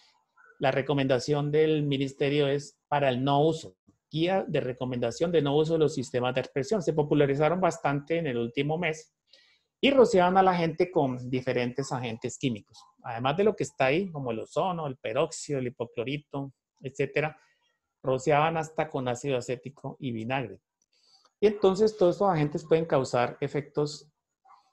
La recomendación del ministerio es para el no uso, guía de recomendación de no uso de los sistemas de aspersión. Se popularizaron bastante en el último mes y rociaban a la gente con diferentes agentes químicos. Además de lo que está ahí, como el ozono, el peróxido, el hipoclorito, etcétera, rociaban hasta con ácido acético y vinagre entonces todos estos agentes pueden causar efectos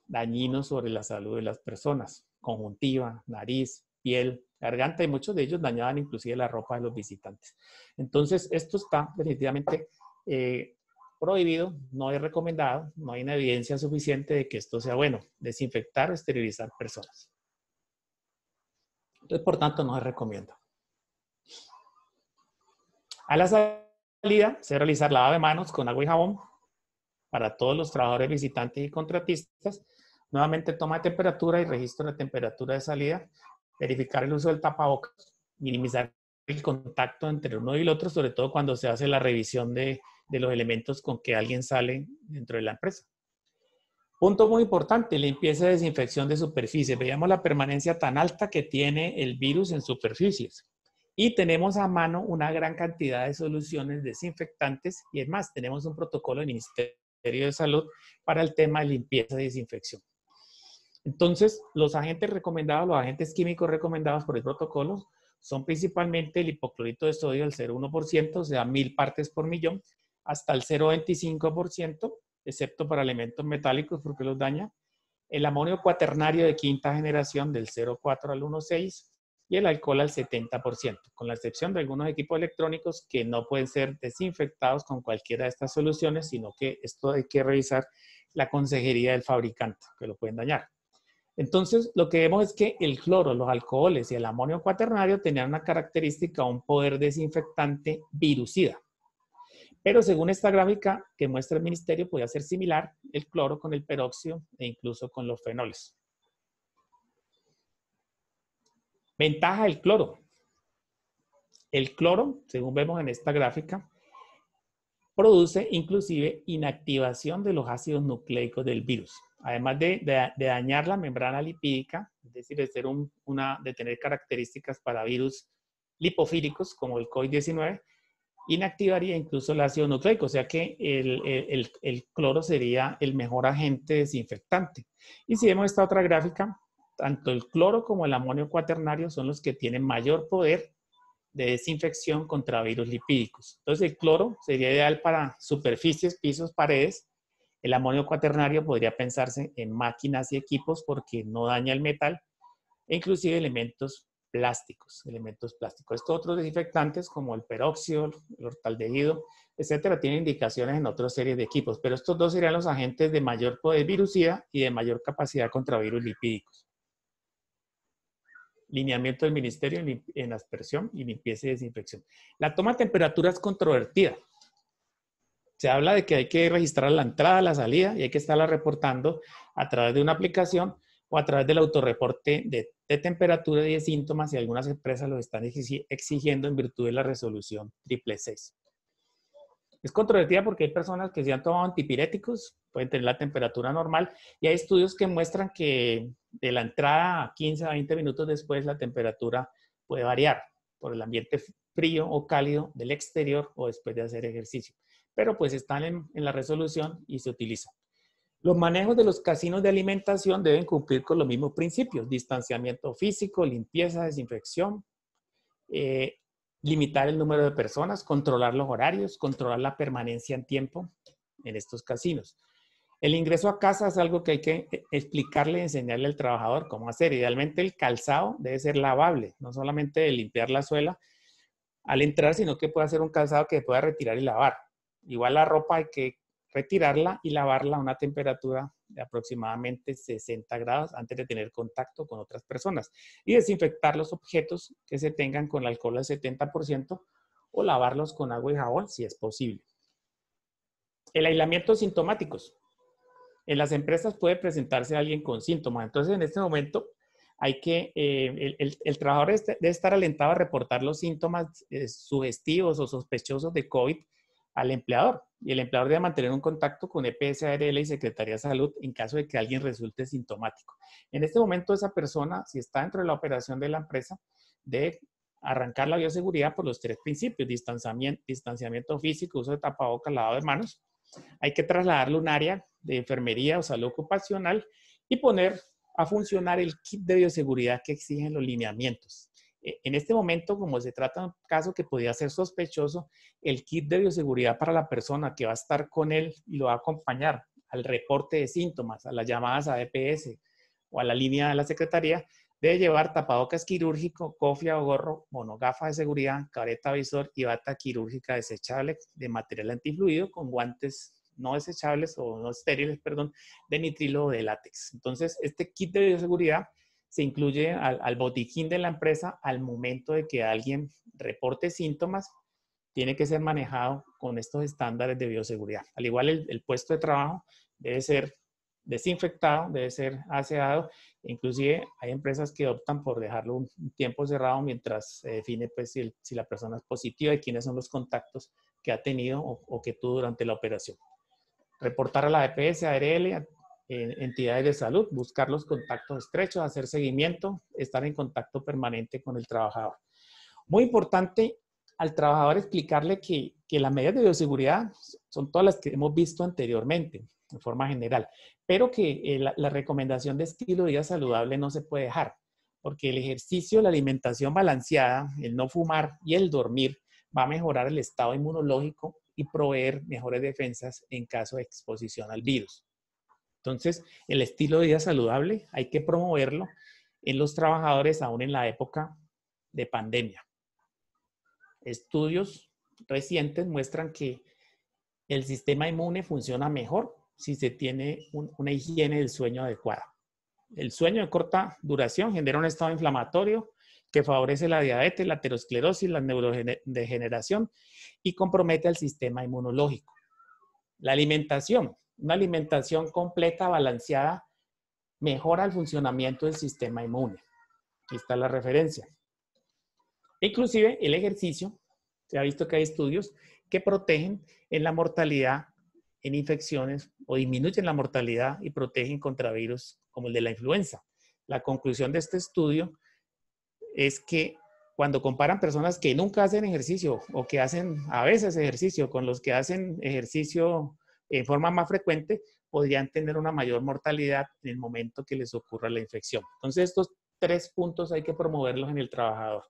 dañinos sobre la salud de las personas, conjuntiva, nariz, piel, garganta y muchos de ellos dañaban inclusive la ropa de los visitantes. Entonces esto está definitivamente eh, prohibido, no es recomendado, no hay una evidencia suficiente de que esto sea bueno, desinfectar o esterilizar personas. Entonces, por tanto, no se recomienda. A la salida, se realizar lavado de manos con agua y jabón, para todos los trabajadores visitantes y contratistas. Nuevamente toma temperatura y registro la temperatura de salida, verificar el uso del tapabocas, minimizar el contacto entre uno y el otro, sobre todo cuando se hace la revisión de, los elementos con que alguien sale dentro de la empresa. Punto muy importante, limpieza y desinfección de superficies. Veíamos la permanencia tan alta que tiene el virus en superficies. Y tenemos a mano una gran cantidad de soluciones desinfectantes y es más, tenemos un protocolo en Ministerio de Salud para el tema de limpieza y desinfección. Entonces, los agentes recomendados, los agentes químicos recomendados por el protocolo son principalmente el hipoclorito de sodio del 0,1%, o sea, mil partes por millón, hasta el 0,25%, excepto para elementos metálicos porque los daña, el amonio cuaternario de quinta generación del 0,4 al 1,6, y el alcohol al 70%, con la excepción de algunos equipos electrónicos que no pueden ser desinfectados con cualquiera de estas soluciones, sino que esto hay que revisar la consejería del fabricante, que lo pueden dañar. Entonces, lo que vemos es que el cloro, los alcoholes y el amonio cuaternario tenían una característica, un poder desinfectante virucida. Pero según esta gráfica que muestra el ministerio, podía ser similar el cloro con el peróxido e incluso con los fenoles. Ventaja del cloro. El cloro, según vemos en esta gráfica, produce inclusive inactivación de los ácidos nucleicos del virus. Además de, dañar la membrana lipídica, es decir, de, ser una, de tener características para virus lipofílicos como el COVID-19, inactivaría incluso el ácido nucleico, o sea que el, cloro sería el mejor agente desinfectante. Y si vemos esta otra gráfica, tanto el cloro como el amonio cuaternario son los que tienen mayor poder de desinfección contra virus lipídicos. Entonces el cloro sería ideal para superficies, pisos, paredes. El amonio cuaternario podría pensarse en máquinas y equipos porque no daña el metal e inclusive elementos plásticos, elementos plásticos. Estos otros desinfectantes como el peróxido, el ortaldehído, etcétera, tienen indicaciones en otras series de equipos, pero estos dos serían los agentes de mayor poder virucida y de mayor capacidad contra virus lipídicos lineamiento del ministerio en, aspersión y limpieza y desinfección. La toma de temperatura es controvertida. Se habla de que hay que registrar la entrada, la salida y hay que estarla reportando a través de una aplicación o a través del autorreporte de, temperatura y de síntomas y algunas empresas lo están exigiendo en virtud de la resolución triple 6. Es controvertida porque hay personas que se han tomado antipiréticos, pueden tener la temperatura normal, y hay estudios que muestran que de la entrada a 15 a 20 minutos después la temperatura puede variar por el ambiente frío o cálido del exterior o después de hacer ejercicio. Pero pues están en, la resolución y se utilizan. Los manejos de los casinos de alimentación deben cumplir con los mismos principios, distanciamiento físico, limpieza, desinfección, eh, limitar el número de personas, controlar los horarios, controlar la permanencia en tiempo en estos casinos. El ingreso a casa es algo que hay que eh, explicarle, enseñarle al trabajador cómo hacer. Idealmente el calzado debe ser lavable, no solamente de limpiar la suela al entrar, sino que pueda ser un calzado que pueda retirar y lavar. Igual la ropa hay que retirarla y lavarla a una temperatura de aproximadamente 60 grados antes de tener contacto con otras personas y desinfectar los objetos que se tengan con alcohol al 70% o lavarlos con agua y jabón si es posible. El aislamiento sintomáticos. En las empresas puede presentarse alguien con síntomas, entonces en este momento hay que, eh, el, trabajador debe estar alentado a reportar los síntomas eh, sugestivos o sospechosos de COVID al empleador. Y el empleador debe mantener un contacto con EPS ARL y Secretaría de Salud en caso de que alguien resulte sintomático. En este momento, esa persona, si está dentro de la operación de la empresa, debe arrancar la bioseguridad por los tres principios: distanciamiento, físico, uso de tapabocas, lavado de manos. Hay que trasladarle un área de enfermería o salud ocupacional y poner a funcionar el kit de bioseguridad que exigen los lineamientos. E, en este momento, como se trata de un caso que podría ser sospechoso, el kit de bioseguridad para la persona que va a estar con él y lo va a acompañar al reporte de síntomas, a las llamadas a EPS o a la línea de la secretaría, debe llevar tapabocas quirúrgico, cofia o gorro, monogafa de seguridad, careta visor y bata quirúrgica desechable de material antifluido con guantes no desechables o no estériles, perdón, de nitrilo o de látex. Entonces, este kit de bioseguridad se incluye al, botiquín de la empresa al momento de que alguien reporte síntomas, tiene que ser manejado con estos estándares de bioseguridad. Al igual el, puesto de trabajo debe ser desinfectado, debe ser aseado. Inclusive hay empresas que optan por dejarlo un tiempo cerrado mientras se define pues, si, la persona es positiva y quiénes son los contactos que ha tenido o, que tuvo durante la operación. Reportar a la EPS, ARL, entidades de salud, buscar los contactos estrechos, hacer seguimiento, estar en contacto permanente con el trabajador. Muy importante al trabajador explicarle que, las medidas de bioseguridad son todas las que hemos visto anteriormente, de forma general, pero que eh, la, la, recomendación de estilo de vida saludable no se puede dejar, porque el ejercicio, la alimentación balanceada, el no fumar y el dormir va a mejorar el estado inmunológico y proveer mejores defensas en caso de exposición al virus. Entonces, el estilo de vida saludable hay que promoverlo en los trabajadores aún en la época de pandemia. Estudios recientes muestran que el sistema inmune funciona mejor si se tiene una higiene del sueño adecuada. El sueño de corta duración genera un estado inflamatorio que favorece la diabetes, la aterosclerosis, la neurodegeneración y compromete al sistema inmunológico. La alimentación una alimentación completa, balanceada, mejora el funcionamiento del sistema inmune. Aquí está la referencia. Inclusive el ejercicio, se ha visto que hay estudios que protegen en la mortalidad en infecciones o disminuyen la mortalidad y protegen contra virus como el de la influenza. La conclusión de este estudio es que cuando comparan personas que nunca hacen ejercicio o que hacen a veces ejercicio con los que hacen ejercicio en forma más frecuente, podrían tener una mayor mortalidad en el momento que les ocurra la infección. Entonces, estos tres puntos hay que promoverlos en el trabajador.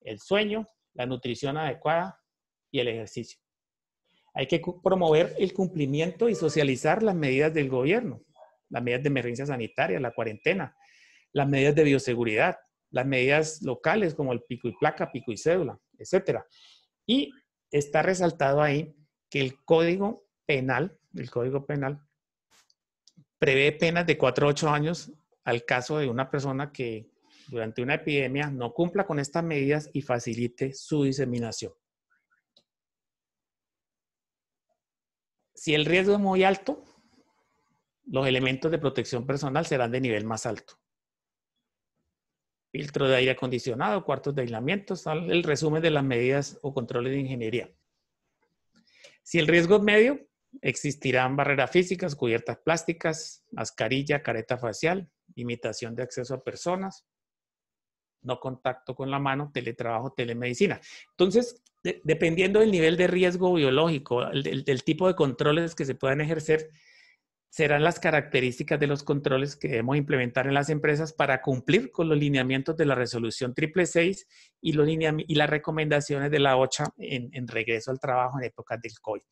El sueño, la nutrición adecuada y el ejercicio. Hay que promover el cumplimiento y socializar las medidas del gobierno, las medidas de emergencia sanitaria, la cuarentena, las medidas de bioseguridad, las medidas locales como el pico y placa, pico y cédula, etc. Y está resaltado ahí que el código penal, el Código Penal, prevé penas de 4 a 8 años al caso de una persona que durante una epidemia no cumpla con estas medidas y facilite su diseminación. Si el riesgo es muy alto, los elementos de protección personal serán de nivel más alto. Filtro de aire acondicionado, cuartos de aislamiento, el resumen de las medidas o controles de ingeniería. Si el riesgo es medio, Existirán barreras físicas, cubiertas plásticas, mascarilla, careta facial, limitación de acceso a personas, no contacto con la mano, teletrabajo, telemedicina. Entonces, dependiendo del nivel de riesgo biológico, del tipo de controles que se puedan ejercer, serán las características de los controles que debemos implementar en las empresas para cumplir con los lineamientos de la resolución 666 y, y las recomendaciones de la OCHA en, en regreso al trabajo en épocas del COVID.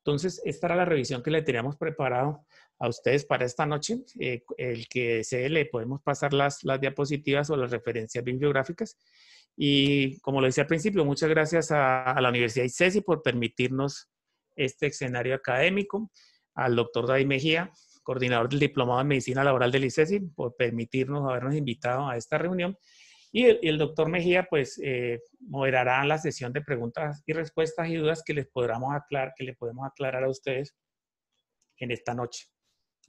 Entonces, esta era la revisión que le teníamos preparado a ustedes para esta noche. Eh, el que se le podemos pasar las, diapositivas o las referencias bibliográficas. Y como lo decía al principio, muchas gracias a, la Universidad ICESI por permitirnos este escenario académico, al doctor David Mejía, coordinador del Diplomado de Medicina Laboral del ICESI, por permitirnos habernos invitado a esta reunión y el, doctor Mejía, pues, eh, moderará la sesión de preguntas y respuestas y dudas que les podamos aclarar, que le podemos aclarar a ustedes en esta noche.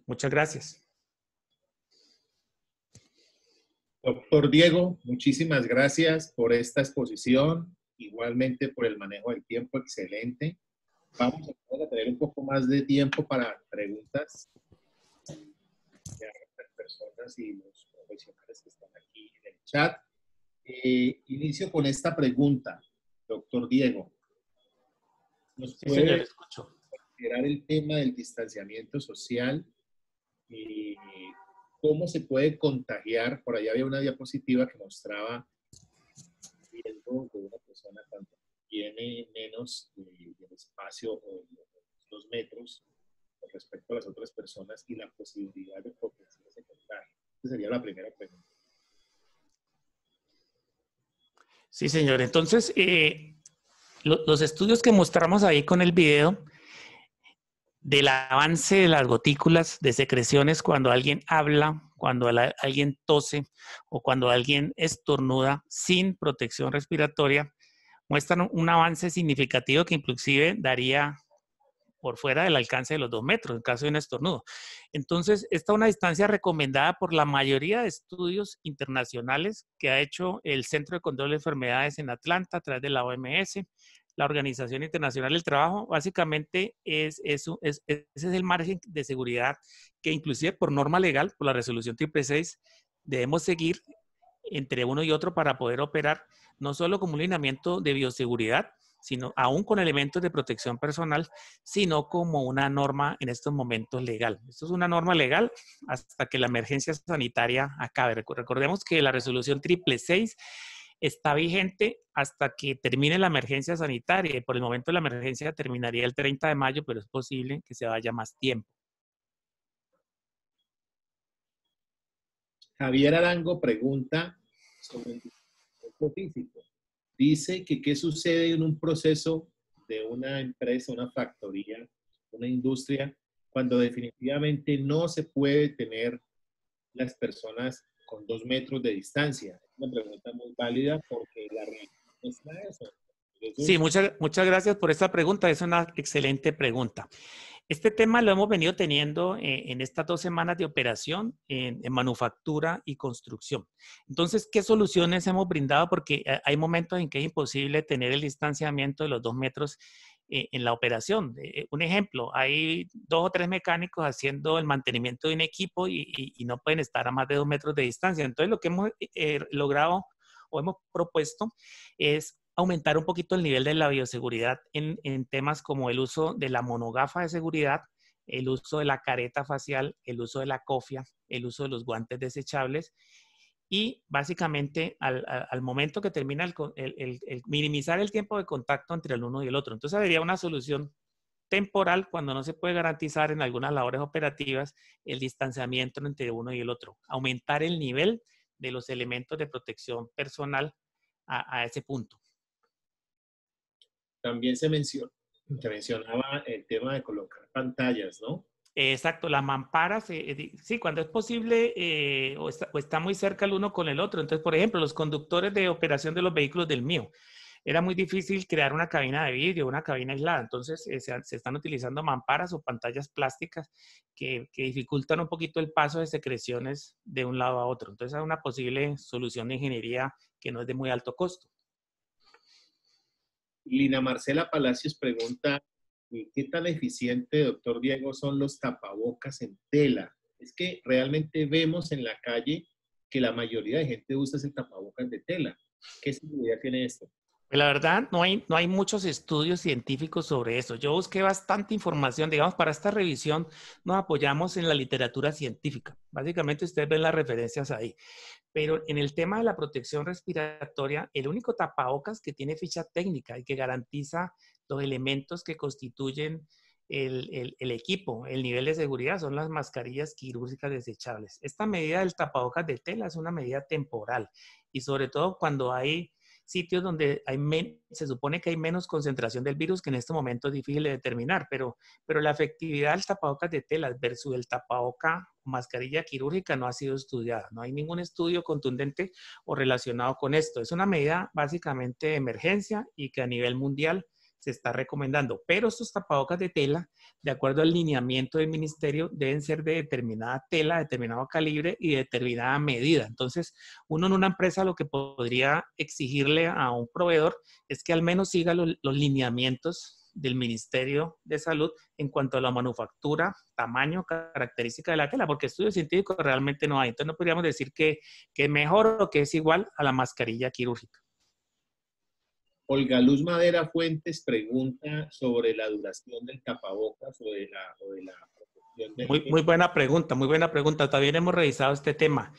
Muchas gracias. Doctor Diego, muchísimas gracias por esta exposición, igualmente por el manejo del tiempo excelente. Vamos a tener un poco más de tiempo para preguntas de las personas y los profesionales que están aquí en el chat. Eh, inicio con esta pregunta, doctor Diego. ¿Nos puede señor, escucho. considerar el tema del distanciamiento social y eh, cómo se puede contagiar? Por allá había una diapositiva que mostraba viendo de una persona tiene menos espacio o dos metros respecto a las otras personas y la posibilidad de potenciar ese contagio. Esa sería la primera pregunta. Sí, señor. Entonces, eh, los estudios que mostramos ahí con el video del avance de las gotículas de secreciones cuando alguien habla, cuando alguien tose o cuando alguien estornuda sin protección respiratoria, muestran un avance significativo que inclusive daría por fuera del alcance de los dos metros, en caso de un estornudo. Entonces, esta es una distancia recomendada por la mayoría de estudios internacionales que ha hecho el Centro de Control de Enfermedades en Atlanta a través de la OMS, la Organización Internacional del Trabajo. Básicamente, es, e-, ese es el margen de seguridad que inclusive por norma legal, por la resolución TIP-6, debemos seguir entre uno y otro para poder operar no solo como un lineamiento de bioseguridad, sino aún con elementos de protección personal, sino como una norma en estos momentos legal. Esto es una norma legal hasta que la emergencia sanitaria acabe. Recordemos que la resolución triple está vigente hasta que termine la emergencia sanitaria. Por el momento la emergencia terminaría el 30 de mayo, pero es posible que se vaya más tiempo. Javier Arango pregunta sobre el dice que qué sucede en un proceso de una empresa, una factoría, una industria, cuando definitivamente no se puede tener las personas con dos metros de distancia. Es una pregunta muy válida porque la realidad es eso. Sí, muchas, muchas gracias por esta pregunta. Es una excelente pregunta. Este tema lo hemos venido teniendo eh, en estas dos semanas de operación en, manufactura y construcción. Entonces, ¿qué soluciones hemos brindado? Porque eh, hay momentos en que es imposible tener el distanciamiento de los dos metros eh, en la operación. un ejemplo, hay dos o tres mecánicos haciendo el mantenimiento de un equipo y, no pueden estar a más de dos metros de distancia. Entonces, lo que hemos logrado o hemos propuesto es aumentar un poquito el nivel de la bioseguridad en, temas como el uso de la monogafa de seguridad, el uso de la careta facial, el uso de la cofia, el uso de los guantes desechables y básicamente al, momento que termina el, minimizar el tiempo de contacto entre el uno y el otro. Entonces habría una solución temporal cuando no se puede garantizar en algunas labores operativas el distanciamiento entre uno y el otro, aumentar el nivel de los elementos de protección personal a ese punto también se menciona, mencionaba el tema de colocar pantallas, ¿no? Exacto, las mamparas, eh, eh, sí, cuando es posible eh, o, está, está, muy cerca el uno con el otro. Entonces, por ejemplo, los conductores de operación de los vehículos del mío, era muy difícil crear una cabina de vidrio, una cabina aislada. Entonces, se, se, están utilizando mamparas o pantallas plásticas que, que dificultan un poquito el paso de secreciones de un lado a otro. Entonces, es una posible solución de ingeniería que no es de muy alto costo. Lina Marcela Palacios pregunta, ¿qué tan eficiente, doctor Diego, son los tapabocas en tela? Es que realmente vemos en la calle que la mayoría de gente usa ese tapabocas de tela. ¿Qué seguridad tiene esto? Pues la verdad, no hay, no hay muchos estudios científicos sobre eso. Yo busqué bastante información, digamos, para esta revisión nos apoyamos en la literatura científica. Básicamente ustedes ven las referencias ahí. Pero en el tema de la protección respiratoria, el único tapabocas que tiene ficha técnica y que garantiza los elementos que constituyen el, el, equipo, el nivel de seguridad, son las mascarillas quirúrgicas desechables. Esta medida del tapabocas de tela es una medida temporal y sobre todo cuando hay sitios donde hay se supone que hay menos concentración del virus, que en este momento es difícil de determinar, pero, pero la efectividad del tapabocas de telas versus el tapaboca o mascarilla quirúrgica no ha sido estudiada. No hay ningún estudio contundente o relacionado con esto. Es una medida básicamente de emergencia y que a nivel mundial se está recomendando. Pero estos tapabocas de tela, de acuerdo al lineamiento del ministerio, deben ser de determinada tela, determinado calibre y determinada medida. Entonces, uno en una empresa lo que podría exigirle a un proveedor es que al menos siga los, lineamientos del Ministerio de Salud en cuanto a la manufactura, tamaño, característica de la tela, porque estudios científicos realmente no hay. Entonces no podríamos decir que, que mejor o que es igual a la mascarilla quirúrgica. Olga Luz Madera Fuentes pregunta sobre la duración del tapabocas o de la, o de la Muy, buena pregunta, muy buena pregunta. También hemos revisado este tema.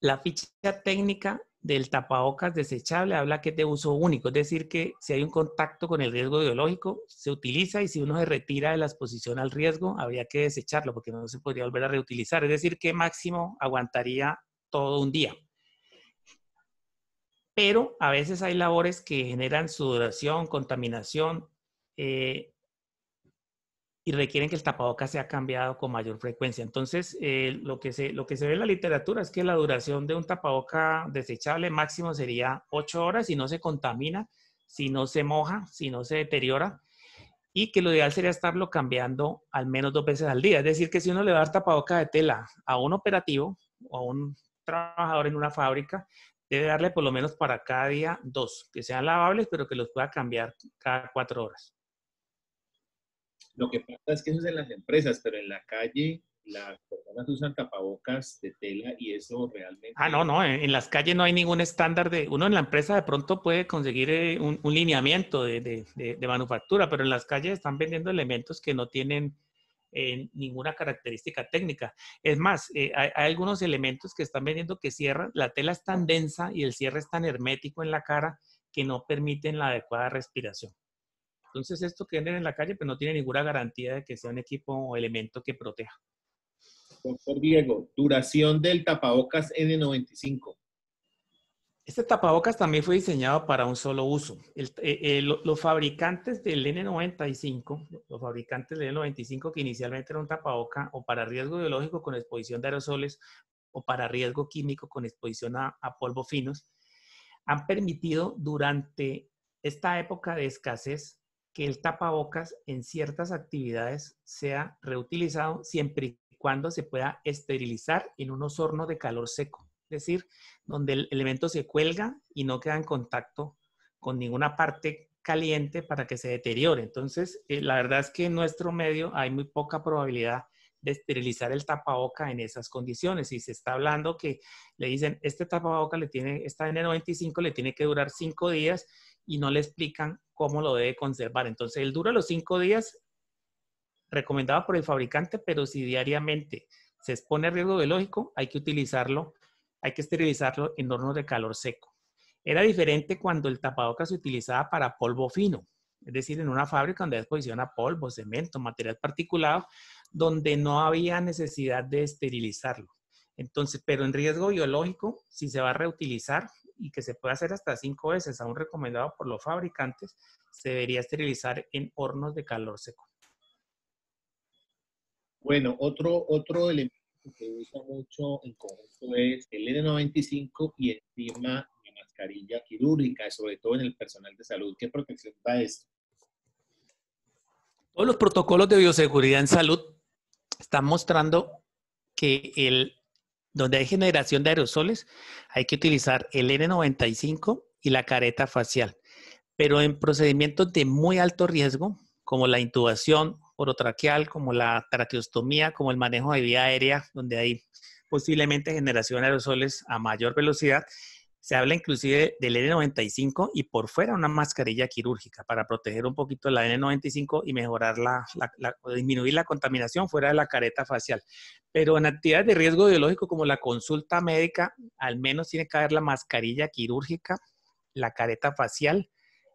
La ficha técnica del tapabocas desechable habla que es de uso único, es decir, que si hay un contacto con el riesgo biológico, se utiliza y si uno se retira de la exposición al riesgo, habría que desecharlo porque no se podría volver a reutilizar. Es decir, que máximo aguantaría todo un día pero a veces hay labores que generan sudoración, contaminación eh, y requieren que el tapabocas sea cambiado con mayor frecuencia. Entonces, eh, lo, que se, lo que se ve en la literatura es que la duración de un tapaboca desechable máximo sería 8 horas si no se contamina, si no se moja, si no se deteriora y que lo ideal sería estarlo cambiando al menos dos veces al día. Es decir, que si uno le va a dar tapaboca de tela a un operativo o a un trabajador en una fábrica, debe darle por lo menos para cada día dos, que sean lavables, pero que los pueda cambiar cada cuatro horas. Lo que pasa es que eso es en las empresas, pero en la calle las personas usan tapabocas de tela y eso realmente... Ah, no, no, en, las calles no hay ningún estándar de... Uno en la empresa de pronto puede conseguir eh, un, lineamiento de, de manufactura, pero en las calles están vendiendo elementos que no tienen ninguna característica técnica. Es más, eh, hay, algunos elementos que están vendiendo que cierran, la tela es tan densa y el cierre es tan hermético en la cara que no permiten la adecuada respiración. Entonces, esto que venden en la calle, pero pues, no tiene ninguna garantía de que sea un equipo o elemento que proteja. Doctor Diego, duración del tapabocas N95. Este tapabocas también fue diseñado para un solo uso. Eh, eh, los fabricantes del N95, los fabricantes del N95 que inicialmente era un tapaboca o para riesgo biológico con exposición de aerosoles o para riesgo químico con exposición a, a polvo finos, han permitido durante esta época de escasez que el tapabocas en ciertas actividades sea reutilizado siempre y cuando se pueda esterilizar en unos hornos de calor seco decir, donde el elemento se cuelga y no queda en contacto con ninguna parte caliente para que se deteriore. Entonces, eh, la verdad es que en nuestro medio hay muy poca probabilidad de esterilizar el tapaboca en esas condiciones. Y se está hablando que le dicen, este tapaboca le tiene, está en el 95, le tiene que durar cinco días y no le explican cómo lo debe conservar. Entonces, él dura los cinco días recomendado por el fabricante, pero si diariamente se expone a riesgo biológico, hay que utilizarlo hay que esterilizarlo en hornos de calor seco. Era diferente cuando el tapadoca se utilizaba para polvo fino, es decir, en una fábrica donde se exposición polvo, cemento, material particulado, donde no había necesidad de esterilizarlo. Entonces, pero en riesgo biológico, si se va a reutilizar y que se puede hacer hasta cinco veces, aún recomendado por los fabricantes, se debería esterilizar en hornos de calor seco. Bueno, otro, otro elemento que usa mucho en conjunto es el N95 y encima la mascarilla quirúrgica, sobre todo en el personal de salud. ¿Qué protección da esto? Todos los protocolos de bioseguridad en salud están mostrando que el, donde hay generación de aerosoles hay que utilizar el N95 y la careta facial. Pero en procedimientos de muy alto riesgo, como la intubación, orotraqueal, como la traqueostomía, como el manejo de vía aérea, donde hay posiblemente generación de aerosoles a mayor velocidad. Se habla inclusive del N95 y por fuera una mascarilla quirúrgica para proteger un poquito la N95 y mejorar disminuir la contaminación fuera de la careta facial. Pero en actividades de riesgo biológico como la consulta médica, al menos tiene que haber la mascarilla quirúrgica, la careta facial,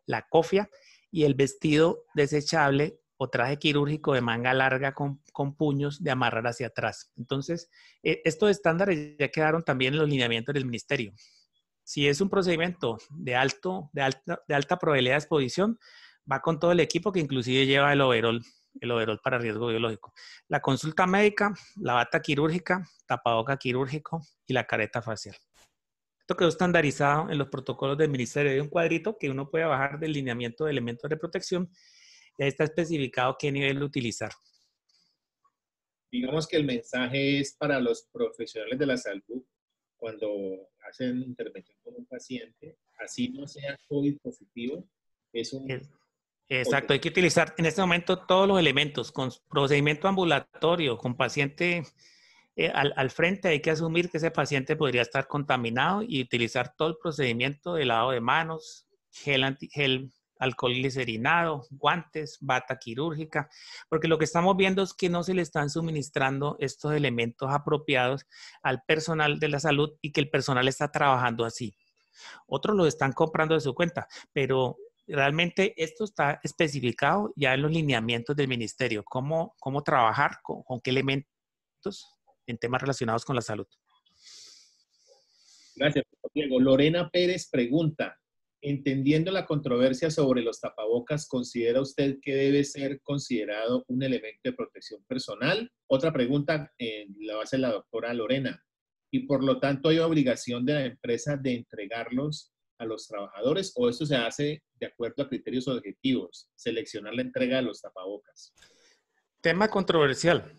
la cofia y el vestido desechable traje quirúrgico de manga larga con, puños de amarrar hacia atrás. Entonces, e, estos estándares ya quedaron también en los lineamientos del ministerio. Si es un procedimiento de, alto, de, alta, de alta probabilidad de exposición, va con todo el equipo que inclusive lleva el overol el overol para riesgo biológico. La consulta médica, la bata quirúrgica, tapaboca quirúrgico y la careta facial. Esto quedó estandarizado en los protocolos del Ministerio. Hay un cuadrito que uno puede bajar del lineamiento de elementos de protección ya está especificado qué nivel utilizar. Digamos que el mensaje es para los profesionales de la salud cuando hacen intervención con un paciente, así no sea COVID positivo, es un... Exacto, hay que utilizar en este momento todos los elementos, con procedimiento ambulatorio, con paciente eh, al, al, frente, hay que asumir que ese paciente podría estar contaminado y utilizar todo el procedimiento de lavado de manos, gel, anti, gel alcohol glicerinado, guantes, bata quirúrgica, porque lo que estamos viendo es que no se le están suministrando estos elementos apropiados al personal de la salud y que el personal está trabajando así. Otros lo están comprando de su cuenta, pero realmente esto está especificado ya en los lineamientos del ministerio, cómo, cómo trabajar, con, con qué elementos en temas relacionados con la salud. Gracias, Diego. Lorena Pérez pregunta, entendiendo la controversia sobre los tapabocas, ¿considera usted que debe ser considerado un elemento de protección personal? Otra pregunta en eh, la base de la doctora Lorena. Y por lo tanto, ¿hay obligación de la empresa de entregarlos a los trabajadores o esto se hace de acuerdo a criterios objetivos? Seleccionar la entrega de los tapabocas. Tema controversial.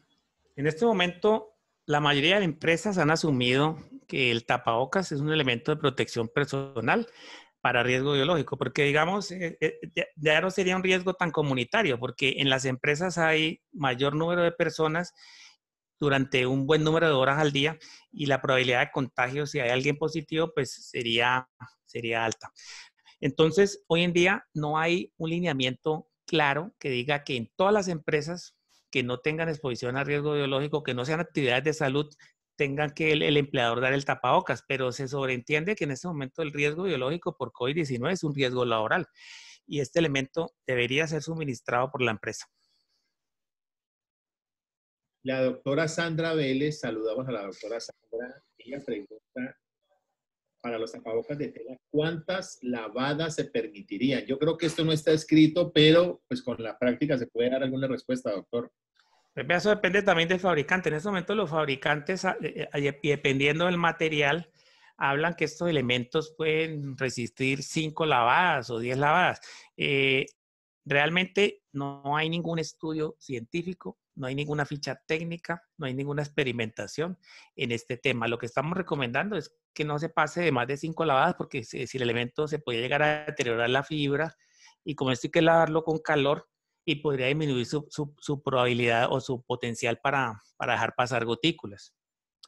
En este momento, la mayoría de empresas han asumido que el tapabocas es un elemento de protección personal para riesgo biológico, porque digamos, eh, eh, ya no sería un riesgo tan comunitario, porque en las empresas hay mayor número de personas durante un buen número de horas al día y la probabilidad de contagio, si hay alguien positivo, pues sería, sería alta. Entonces, hoy en día no hay un lineamiento claro que diga que en todas las empresas que no tengan exposición a riesgo biológico, que no sean actividades de salud, tengan que el, empleador dar el tapabocas, pero se sobreentiende que en este momento el riesgo biológico por COVID-19 es un riesgo laboral y este elemento debería ser suministrado por la empresa. La doctora Sandra Vélez, saludamos a la doctora Sandra. Ella pregunta, para los tapabocas de tela, ¿cuántas lavadas se permitirían? Yo creo que esto no está escrito, pero pues con la práctica se puede dar alguna respuesta, doctor. Pues, eso depende también del fabricante. En este momento los fabricantes, ah, eh, eh, dependiendo del material, hablan que estos elementos pueden resistir 5 lavadas o 10 lavadas. Eh, realmente no hay ningún estudio científico, no hay ninguna ficha técnica, no hay ninguna experimentación en este tema. Lo que estamos recomendando es que no se pase de más de 5 lavadas porque si, si el elemento se puede llegar a deteriorar la fibra y como esto hay que lavarlo con calor, y podría disminuir su, probabilidad o su potencial para, para, dejar pasar gotículas.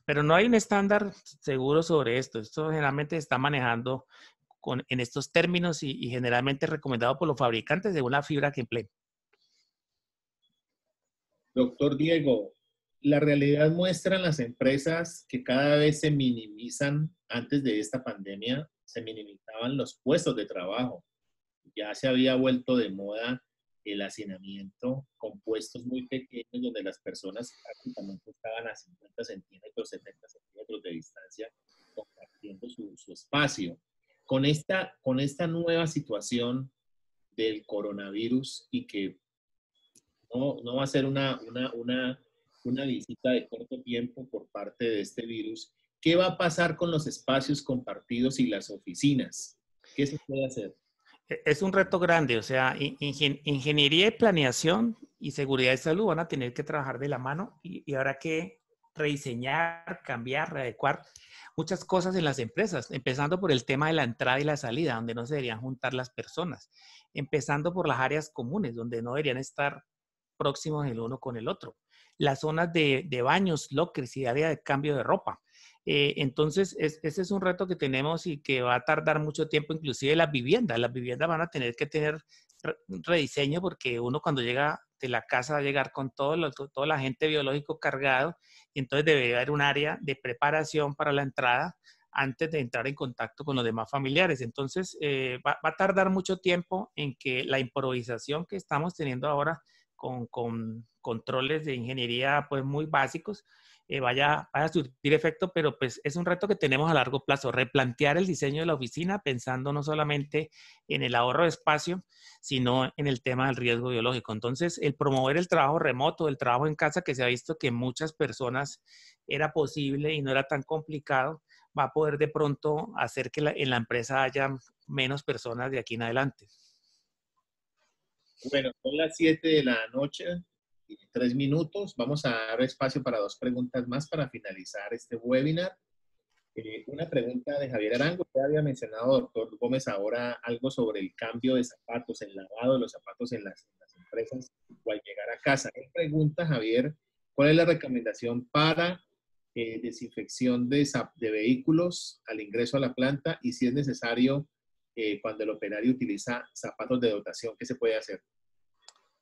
Pero no hay un estándar seguro sobre esto. Esto generalmente se está manejando con, en estos términos y, generalmente recomendado por los fabricantes de una fibra que empleen. Doctor Diego, la realidad muestra en las empresas que cada vez se minimizan, antes de esta pandemia, se minimizaban los puestos de trabajo. Ya se había vuelto de moda el hacinamiento con puestos muy pequeños donde las personas prácticamente estaban a 50 centímetros, 70 centímetros de distancia compartiendo su, espacio. Con esta, con esta nueva situación del coronavirus y que no, no va a ser una, una, una, una visita de corto tiempo por parte de este virus, ¿qué va a pasar con los espacios compartidos y las oficinas? ¿Qué se puede hacer? E-, es un reto grande, o sea, ingeniería y planeación y seguridad y salud van a tener que trabajar de la mano y, habrá que rediseñar, cambiar, readecuar muchas cosas en las empresas, empezando por el tema de la entrada y la salida, donde no se deberían juntar las personas, empezando por las áreas comunes, donde no deberían estar próximos el uno con el otro, las zonas de, baños, lockers y área de cambio de ropa, eh, entonces, ese es un reto que tenemos y que va a tardar mucho tiempo, inclusive las viviendas. Las viviendas van a tener que tener rediseño porque uno cuando llega de la casa va a llegar con todo, todo el agente biológico cargado y entonces debe haber un área de preparación para la entrada antes de entrar en contacto con los demás familiares. Entonces, eh, va, va, a tardar mucho tiempo en que la improvisación que estamos teniendo ahora con, con controles de ingeniería pues muy básicos, eh, vaya, a surtir efecto, pero pues es un reto que tenemos a largo plazo, replantear el diseño de la oficina pensando no solamente en el ahorro de espacio, sino en el tema del riesgo biológico. Entonces, el promover el trabajo remoto, el trabajo en casa, que se ha visto que muchas personas era posible y no era tan complicado, va a poder de pronto hacer que en la empresa haya menos personas de aquí en adelante. Bueno, son las 7 de la noche, tres minutos. Vamos a dar espacio para dos preguntas más para finalizar este webinar. Eh, una pregunta de Javier Arango. Ya había mencionado, doctor Gómez, ahora algo sobre el cambio de zapatos, el lavado de los zapatos en las, empresas o al llegar a casa. Él pregunta, Javier, ¿cuál es la recomendación para eh, desinfección de, vehículos al ingreso a la planta y si es necesario eh, cuando el operario utiliza zapatos de dotación, qué se puede hacer?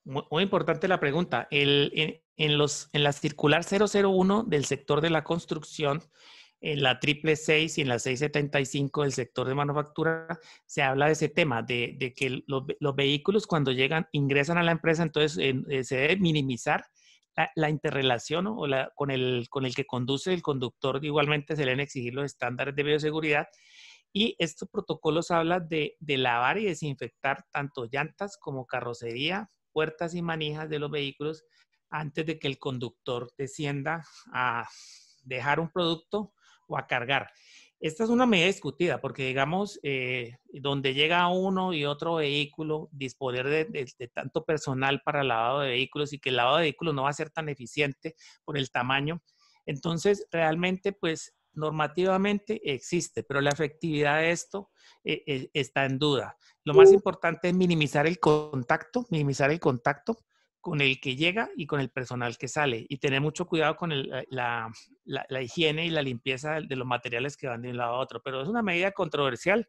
Muy, importante la pregunta. en, los, en la circular 001 del sector de la construcción, en la triple 6 y en la 675 del sector de manufactura se habla de ese tema, de, de que los, vehículos cuando llegan, ingresan a la empresa, entonces eh, se debe minimizar la, interrelación con, el, que conduce el conductor, igualmente se le deben exigir los estándares de bioseguridad. Y estos protocolos hablan de, de lavar y desinfectar tanto llantas como carrocería, puertas y manijas de los vehículos antes de que el conductor descienda a dejar un producto o a cargar. Esta es una medida discutida porque, digamos, eh, donde llega uno y otro vehículo, disponer de, tanto personal para lavado de vehículos y que el lavado de vehículos no va a ser tan eficiente por el tamaño. Entonces, realmente, pues normativamente existe, pero la efectividad de esto eh, eh, está en duda. Lo mm. más importante es minimizar el contacto, minimizar el contacto con el que llega y con el personal que sale y tener mucho cuidado con eh, la, higiene y la limpieza de los materiales que van de un lado a otro. Pero es una medida controversial.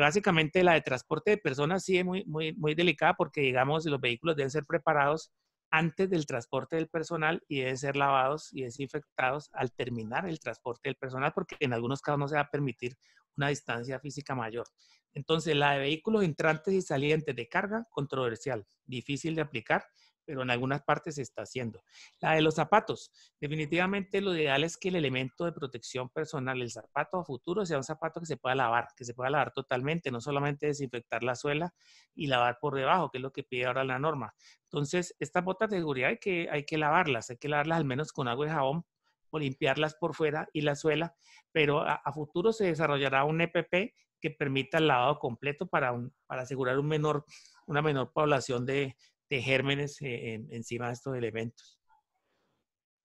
básicamente la de transporte de personas sí es muy, muy, muy delicada porque, digamos, los vehículos deben ser preparados antes del transporte del personal y deben ser lavados y desinfectados al terminar el transporte del personal, porque en algunos casos no se va a permitir una distancia física mayor. Entonces, la de vehículos entrantes y salientes de carga, controversial, difícil de aplicar pero en algunas partes se está haciendo. La de los zapatos. Definitivamente lo ideal es que el elemento de protección personal, el zapato a futuro, sea un zapato que se pueda lavar, que se pueda lavar totalmente, no solamente desinfectar la suela y lavar por debajo, que es lo que pide ahora la norma. Entonces, estas botas de seguridad hay que, hay que lavarlas, hay que lavarlas al menos con agua y jabón o limpiarlas por fuera y la suela, pero a, futuro se desarrollará un EPP que permita el lavado completo para, para asegurar una menor población de, de gérmenes eh, en, encima de estos elementos.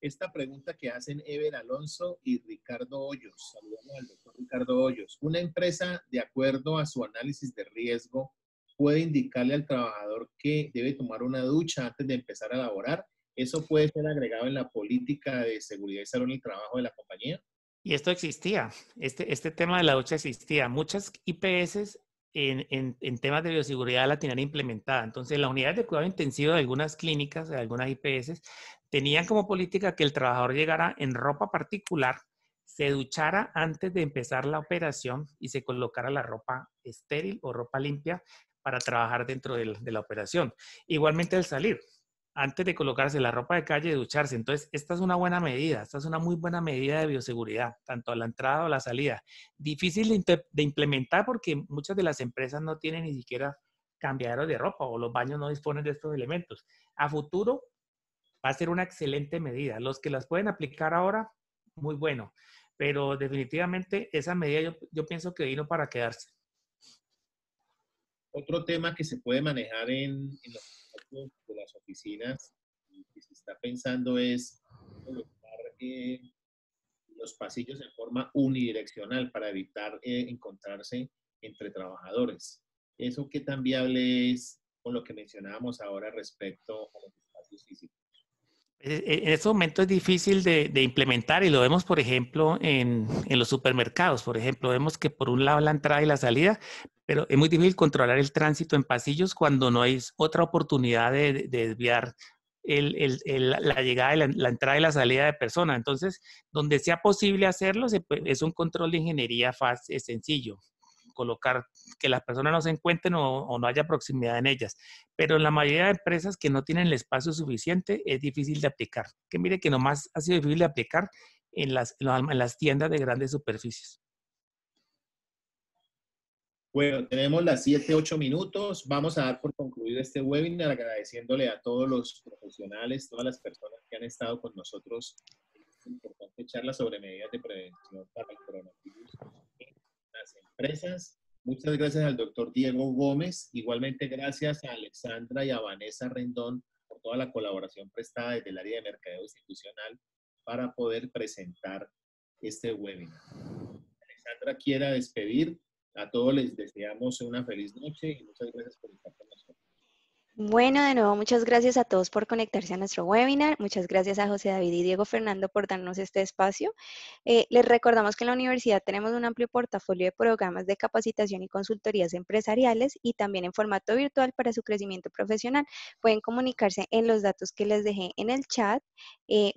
Esta pregunta que hacen Ever Alonso y Ricardo Hoyos, saludamos al doctor Ricardo Hoyos. Una empresa, de acuerdo a su análisis de riesgo, puede indicarle al trabajador que debe tomar una ducha antes de empezar a laborar. ¿Eso puede ser agregado en la política de seguridad y salud en el trabajo de la compañía? Y esto existía, este, este tema de la ducha existía. Muchas IPS en, temas de bioseguridad la implementada. Entonces, la unidades de cuidado intensivo de algunas clínicas, de algunas IPS, tenían como política que el trabajador llegara en ropa particular, se duchara antes de empezar la operación y se colocara la ropa estéril o ropa limpia para trabajar dentro de la operación. Igualmente al salir, antes de colocarse la ropa de calle y ducharse. Entonces, esta es una buena medida, esta es una muy buena medida de bioseguridad, tanto a la entrada o a la salida. Difícil de, implementar porque muchas de las empresas no tienen ni siquiera cambiaderos de ropa o los baños no disponen de estos elementos. A futuro va a ser una excelente medida. Los que las pueden aplicar ahora, muy bueno. Pero definitivamente esa medida yo, pienso que vino para quedarse. Otro tema que se puede manejar en, en los de las oficinas y que se está pensando es colocar eh, los pasillos en forma unidireccional para evitar eh, encontrarse entre trabajadores. ¿Eso qué tan viable es con lo que mencionábamos ahora respecto a los espacios físicos? Eh, eh, en ese momento es difícil de, implementar y lo vemos, por ejemplo, en, los supermercados. Por ejemplo, vemos que por un lado la entrada y la salida, pero es muy difícil controlar el tránsito en pasillos cuando no hay otra oportunidad de, desviar la llegada, la, entrada y la salida de personas. Entonces, donde sea posible hacerlo, es un control de ingeniería fácil, sencillo colocar, que las personas no se encuentren o, no haya proximidad en ellas. Pero en la mayoría de empresas que no tienen el espacio suficiente es difícil de aplicar. Que mire que nomás ha sido difícil de aplicar en las, las tiendas de grandes superficies. Bueno, tenemos las 7, 8 minutos. Vamos a dar por concluido este webinar agradeciéndole a todos los profesionales, todas las personas que han estado con nosotros en importante charla sobre medidas de prevención para el coronavirus empresas. Muchas gracias al doctor Diego Gómez. Igualmente gracias a Alexandra y a Vanessa Rendón por toda la colaboración prestada desde el área de mercadeo institucional para poder presentar este webinar. Alexandra quiera despedir. A todos les deseamos una feliz noche y muchas gracias por estar con nosotros. Bueno, de nuevo, muchas gracias a todos por conectarse a nuestro webinar. Muchas gracias a José David y Diego Fernando por darnos este espacio. Eh, les recordamos que en la universidad tenemos un amplio portafolio de programas de capacitación y consultorías empresariales y también en formato virtual para su crecimiento profesional. Pueden comunicarse en los datos que les dejé en el chat, eh,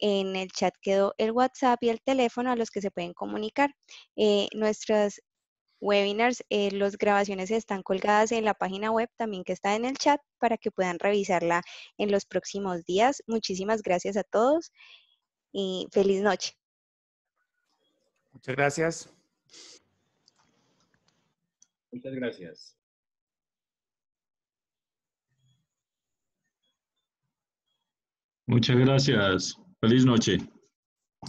en el chat quedó el WhatsApp y el teléfono a los que se pueden comunicar. Eh, nuestras webinars, eh, las grabaciones están colgadas en la página web también que está en el chat para que puedan revisarla en los próximos días. Muchísimas gracias a todos y feliz noche. Muchas gracias. Muchas gracias. Muchas gracias. Feliz noche.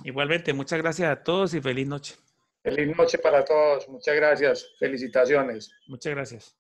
Igualmente, muchas gracias a todos y feliz noche. Feliz noche para todos. Muchas gracias. Felicitaciones. Muchas gracias.